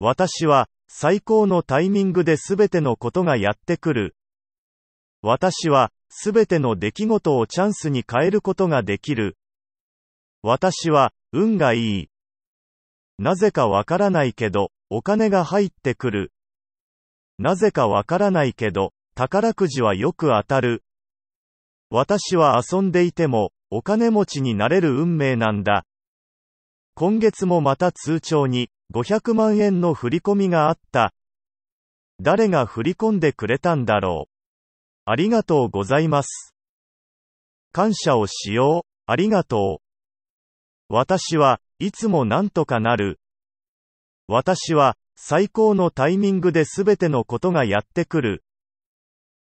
Speaker 1: 私は最高のタイミングで全てのことがやってくる。私は全ての出来事をチャンスに変えることができる。私は運がいい。なぜかわからないけど、お金が入ってくる。なぜかわからないけど、宝くじはよく当たる。私は遊んでいても、お金持ちになれる運命なんだ。今月もまた通帳に、500万円の振り込みがあった。誰が振り込んでくれたんだろう。ありがとうございます。感謝をしよう、ありがとう。私はいつもなんとかなる。私は最高のタイミングで全てのことがやってくる。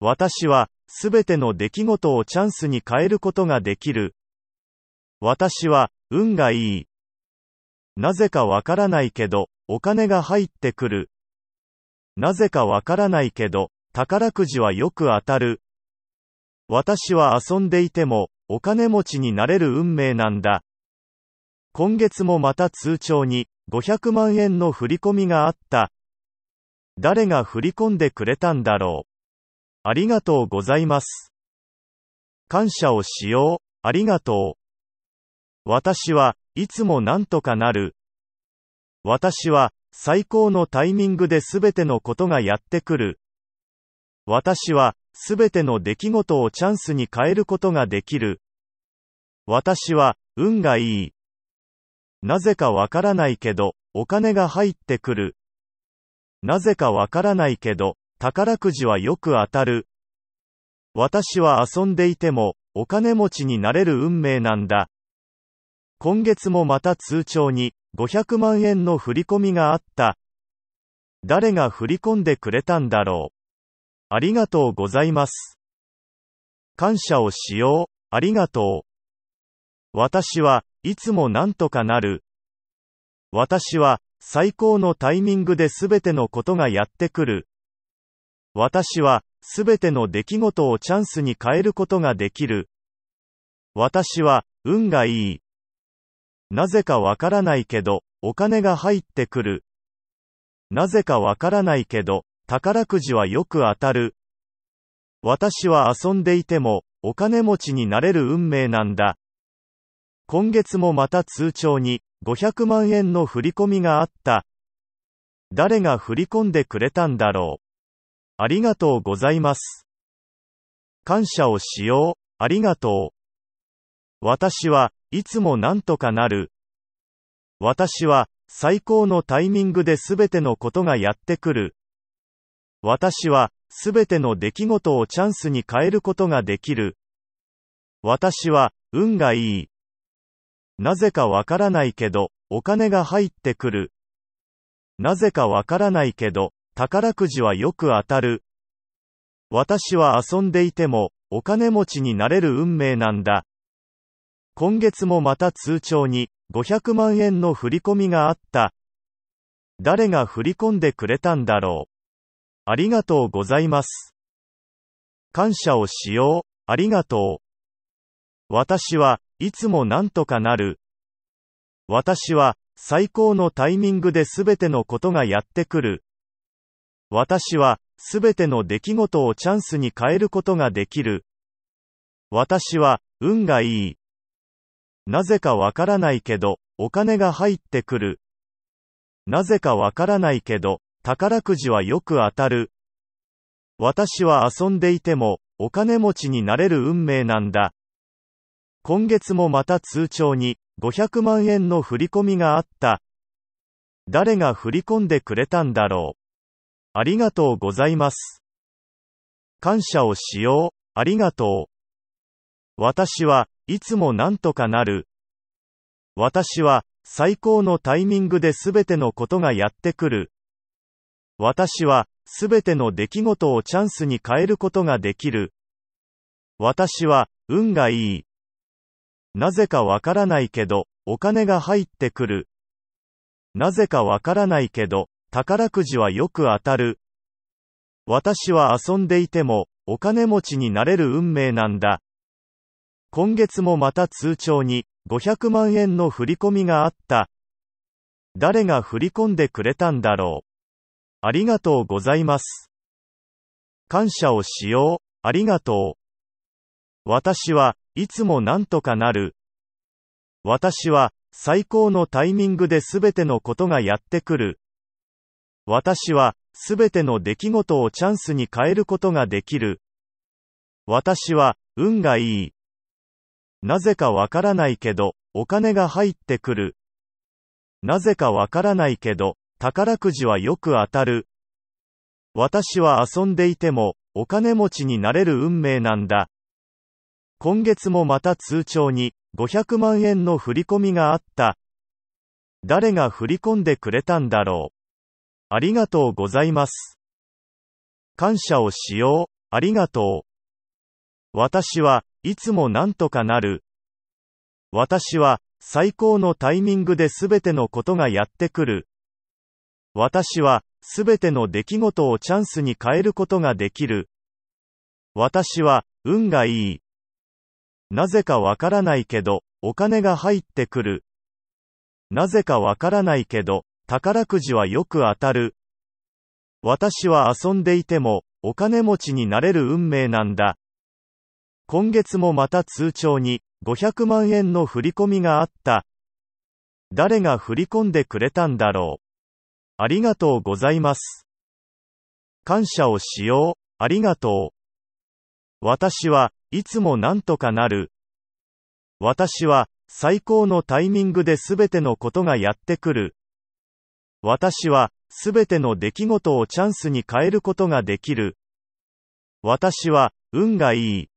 Speaker 1: 私は、すべての出来事をチャンスに変えることができる。私は、運がいい。なぜかわからないけど、お金が入ってくる。なぜかわからないけど、宝くじはよく当たる。私は遊んでいても、お金持ちになれる運命なんだ。今月もまた通帳に、500万円の振り込みがあった。誰が振り込んでくれたんだろう。ありがとうございます。感謝をしよう、ありがとう。私はいつもなんとかなる。私は最高のタイミングで全てのことがやってくる。私は全ての出来事をチャンスに変えることができる。私は運がいい。なぜかわからないけど、お金が入ってくる。なぜかわからないけど、宝くじはよく当たる。私は遊んでいても、お金持ちになれる運命なんだ。今月もまた通帳に、500万円の振り込みがあった。誰が振り込んでくれたんだろう。ありがとうございます。感謝をしよう、ありがとう。私はいつもなんとかなる。私は最高のタイミングで全てのことがやってくる。私は、すべての出来事をチャンスに変えることができる。私は、運がいい。なぜかわからないけど、お金が入ってくる。なぜかわからないけど、宝くじはよく当たる。私は遊んでいても、お金持ちになれる運命なんだ。今月もまた通帳に、500万円の振り込みがあった。誰が振り込んでくれたんだろう。ありがとうございます。感謝をしよう、ありがとう。私はいつもなんとかなる。私は最高のタイミングで全てのことがやってくる。私は全ての出来事をチャンスに変えることができる。私は運がいい。なぜかわからないけど、お金が入ってくる。なぜかわからないけど、宝くじはよく当たる。私は遊んでいても、お金持ちになれる運命なんだ。今月もまた通帳に、500万円の振り込みがあった。誰が振り込んでくれたんだろう。ありがとうございます。感謝をしよう、ありがとう。私はいつもなんとかなる。私は最高のタイミングで全てのことがやってくる。私は、すべての出来事をチャンスに変えることができる。私は、運がいい。なぜかわからないけど、お金が入ってくる。なぜかわからないけど、宝くじはよく当たる。私は遊んでいても、お金持ちになれる運命なんだ。今月もまた通帳に、500万円の振り込みがあった。誰が振り込んでくれたんだろう。ありがとうございます。感謝をしよう、ありがとう。私はいつもなんとかなる。私は最高のタイミングで全てのことがやってくる。私は全ての出来事をチャンスに変えることができる。私は運がいい。なぜかわからないけど、お金が入ってくる。なぜかわからないけど、宝くじはよく当たる。私は遊んでいても、お金持ちになれる運命なんだ。今月もまた通帳に、500万円の振り込みがあった。誰が振り込んでくれたんだろう。ありがとうございます。感謝をしよう、ありがとう。私はいつもなんとかなる。私は最高のタイミングで全てのことがやってくる。私は、すべての出来事をチャンスに変えることができる。私は、運がいい。なぜかわからないけど、お金が入ってくる。なぜかわからないけど、宝くじはよく当たる。私は遊んでいても、お金持ちになれる運命なんだ。今月もまた通帳に、500万円の振り込みがあった。誰が振り込んでくれたんだろう。ありがとうございます。感謝をしよう、ありがとう。私はいつもなんとかなる。私は最高のタイミングで全てのことがやってくる。私は全ての出来事をチャンスに変えることができる。私は運がいい。なぜかわからないけど、お金が入ってくる。なぜかわからないけど、宝くじはよく当たる。私は遊んでいても、お金持ちになれる運命なんだ。今月もまた通帳に、500万円の振り込みがあった。誰が振り込んでくれたんだろう。ありがとうございます。感謝をしよう、ありがとう。私はいつもなんとかなる。私は最高のタイミングで全てのことがやってくる。私は、すべての出来事をチャンスに変えることができる。私は、運がいい。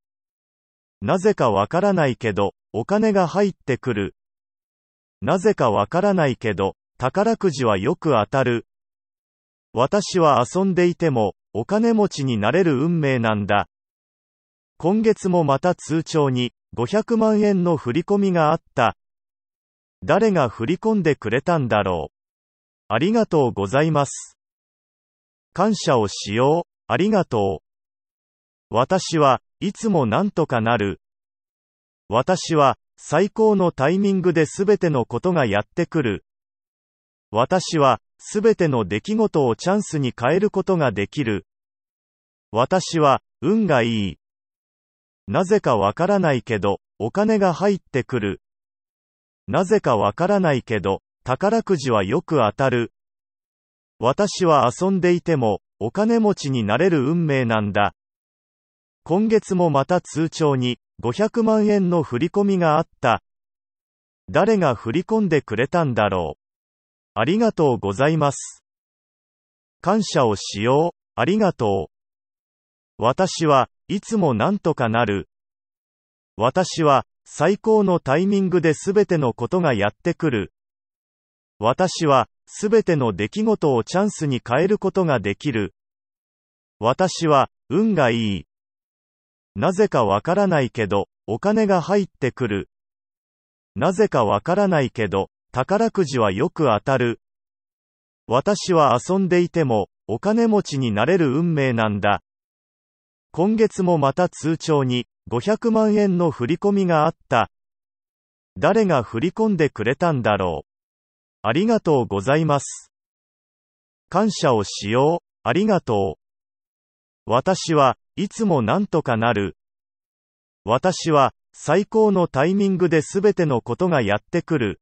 Speaker 1: なぜかわからないけど、お金が入ってくる。なぜかわからないけど、宝くじはよく当たる。私は遊んでいても、お金持ちになれる運命なんだ。今月もまた通帳に、500万円の振り込みがあった。誰が振り込んでくれたんだろう。ありがとうございます。感謝をしよう、ありがとう。私はいつもなんとかなる。私は最高のタイミングで全てのことがやってくる。私はすべての出来事をチャンスに変えることができる。私は運がいい。なぜかわからないけど、お金が入ってくる。なぜかわからないけど、宝くじはよく当たる。私は遊んでいても、お金持ちになれる運命なんだ。今月もまた通帳に、500万円の振り込みがあった。誰が振り込んでくれたんだろう。ありがとうございます。感謝をしよう、ありがとう。私はいつもなんとかなる。私は最高のタイミングで全てのことがやってくる。私は、すべての出来事をチャンスに変えることができる。私は、運がいい。なぜかわからないけど、お金が入ってくる。なぜかわからないけど、宝くじはよく当たる。私は遊んでいても、お金持ちになれる運命なんだ。今月もまた通帳に、500万円の振り込みがあった。誰が振り込んでくれたんだろう。ありがとうございます。感謝をしよう、ありがとう。私はいつもなんとかなる。私は最高のタイミングで全てのことがやってくる。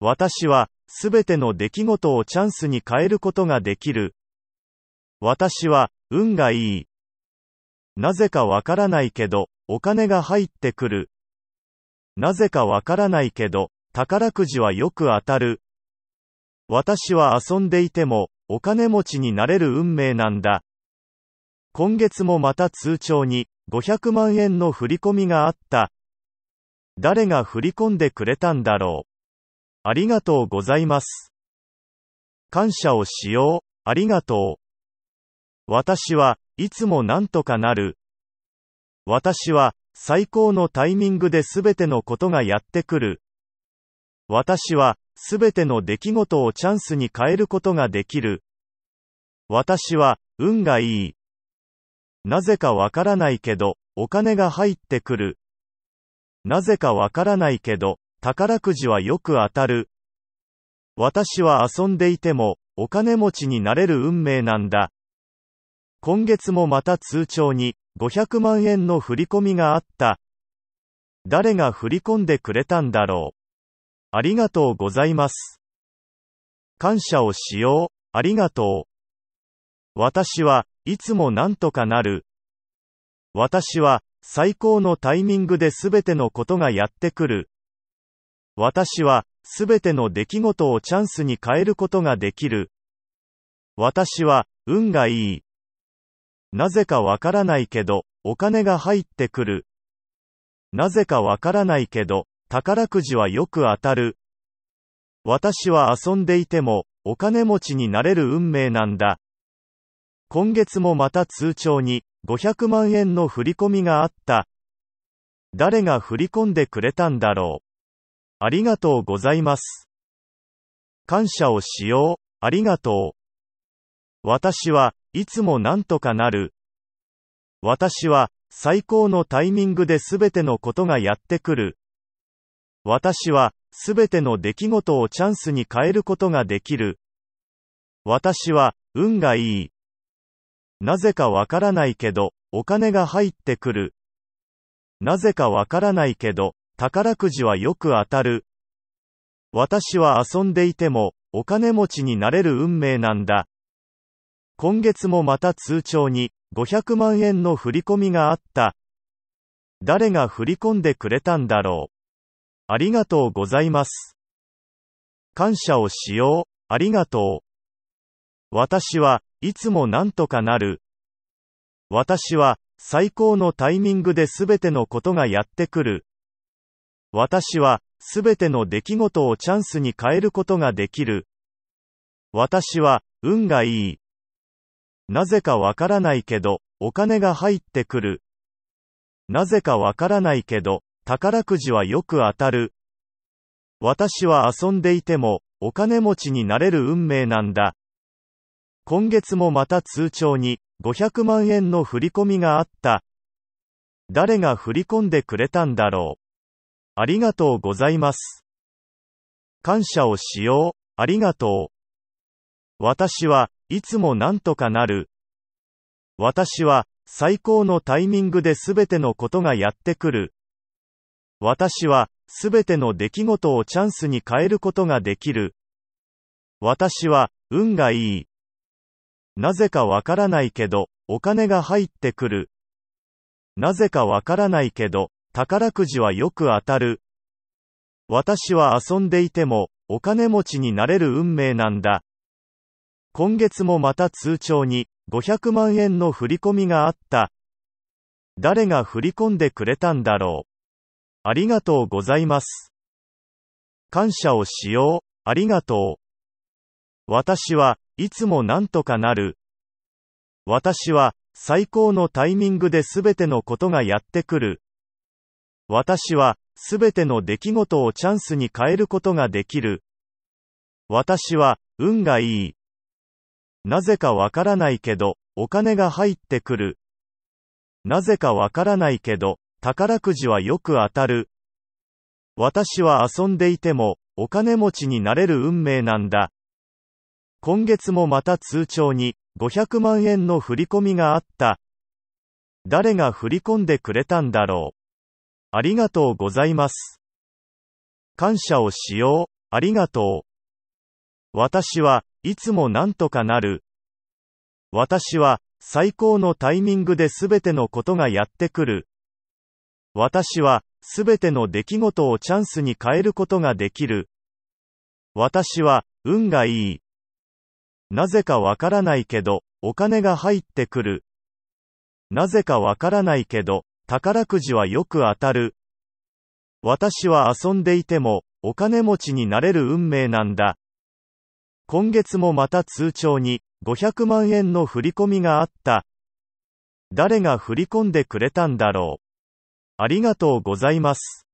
Speaker 1: 私は全ての出来事をチャンスに変えることができる。私は運がいい。なぜかわからないけど、お金が入ってくる。なぜかわからないけど、宝くじはよく当たる。私は遊んでいても、お金持ちになれる運命なんだ。今月もまた通帳に、500万円の振り込みがあった。誰が振り込んでくれたんだろう。ありがとうございます。感謝をしよう、ありがとう。私はいつもなんとかなる。私は最高のタイミングで全てのことがやってくる。私は、すべての出来事をチャンスに変えることができる。私は、運がいい。なぜかわからないけど、お金が入ってくる。なぜかわからないけど、宝くじはよく当たる。私は遊んでいても、お金持ちになれる運命なんだ。今月もまた通帳に、500万円の振り込みがあった。誰が振り込んでくれたんだろう。ありがとうございます。感謝をしよう、ありがとう。私はいつもなんとかなる。私は最高のタイミングで全てのことがやってくる。私は全ての出来事をチャンスに変えることができる。私は運がいい。なぜかわからないけど、お金が入ってくる。なぜかわからないけど、宝くじはよく当たる。私は遊んでいても、お金持ちになれる運命なんだ。今月もまた通帳に、500万円の振り込みがあった。誰が振り込んでくれたんだろう。ありがとうございます。感謝をしよう、ありがとう。私はいつもなんとかなる。私は最高のタイミングで全てのことがやってくる。私は、すべての出来事をチャンスに変えることができる。私は、運がいい。なぜかわからないけど、お金が入ってくる。なぜかわからないけど、宝くじはよく当たる。私は遊んでいても、お金持ちになれる運命なんだ。今月もまた通帳に、500万円の振り込みがあった。誰が振り込んでくれたんだろう。ありがとうございます。感謝をしよう、ありがとう。私はいつもなんとかなる。私は最高のタイミングで全てのことがやってくる。私は全ての出来事をチャンスに変えることができる。私は運がいい。なぜかわからないけど、お金が入ってくる。なぜかわからないけど、宝くじはよく当たる。私は遊んでいても、お金持ちになれる運命なんだ。今月もまた通帳に、500万円の振り込みがあった。誰が振り込んでくれたんだろう。ありがとうございます。感謝をしよう、ありがとう。私はいつもなんとかなる。私は最高のタイミングで全てのことがやってくる。私は、すべての出来事をチャンスに変えることができる。私は、運がいい。なぜかわからないけど、お金が入ってくる。なぜかわからないけど、宝くじはよく当たる。私は遊んでいても、お金持ちになれる運命なんだ。今月もまた通帳に、500万円の振り込みがあった。誰が振り込んでくれたんだろう。ありがとうございます。感謝をしよう、ありがとう。私はいつもなんとかなる。私は最高のタイミングで全てのことがやってくる。私は全ての出来事をチャンスに変えることができる。私は運がいい。なぜかわからないけど、お金が入ってくる。なぜかわからないけど、宝くじはよく当たる。私は遊んでいても、お金持ちになれる運命なんだ。今月もまた通帳に、500万円の振り込みがあった。誰が振り込んでくれたんだろう。ありがとうございます。感謝をしよう、ありがとう。私はいつもなんとかなる。私は最高のタイミングで全てのことがやってくる。私は、すべての出来事をチャンスに変えることができる。私は、運がいい。なぜかわからないけど、お金が入ってくる。なぜかわからないけど、宝くじはよく当たる。私は遊んでいても、お金持ちになれる運命なんだ。今月もまた通帳に、500万円の振り込みがあった。誰が振り込んでくれたんだろう。ありがとうございます。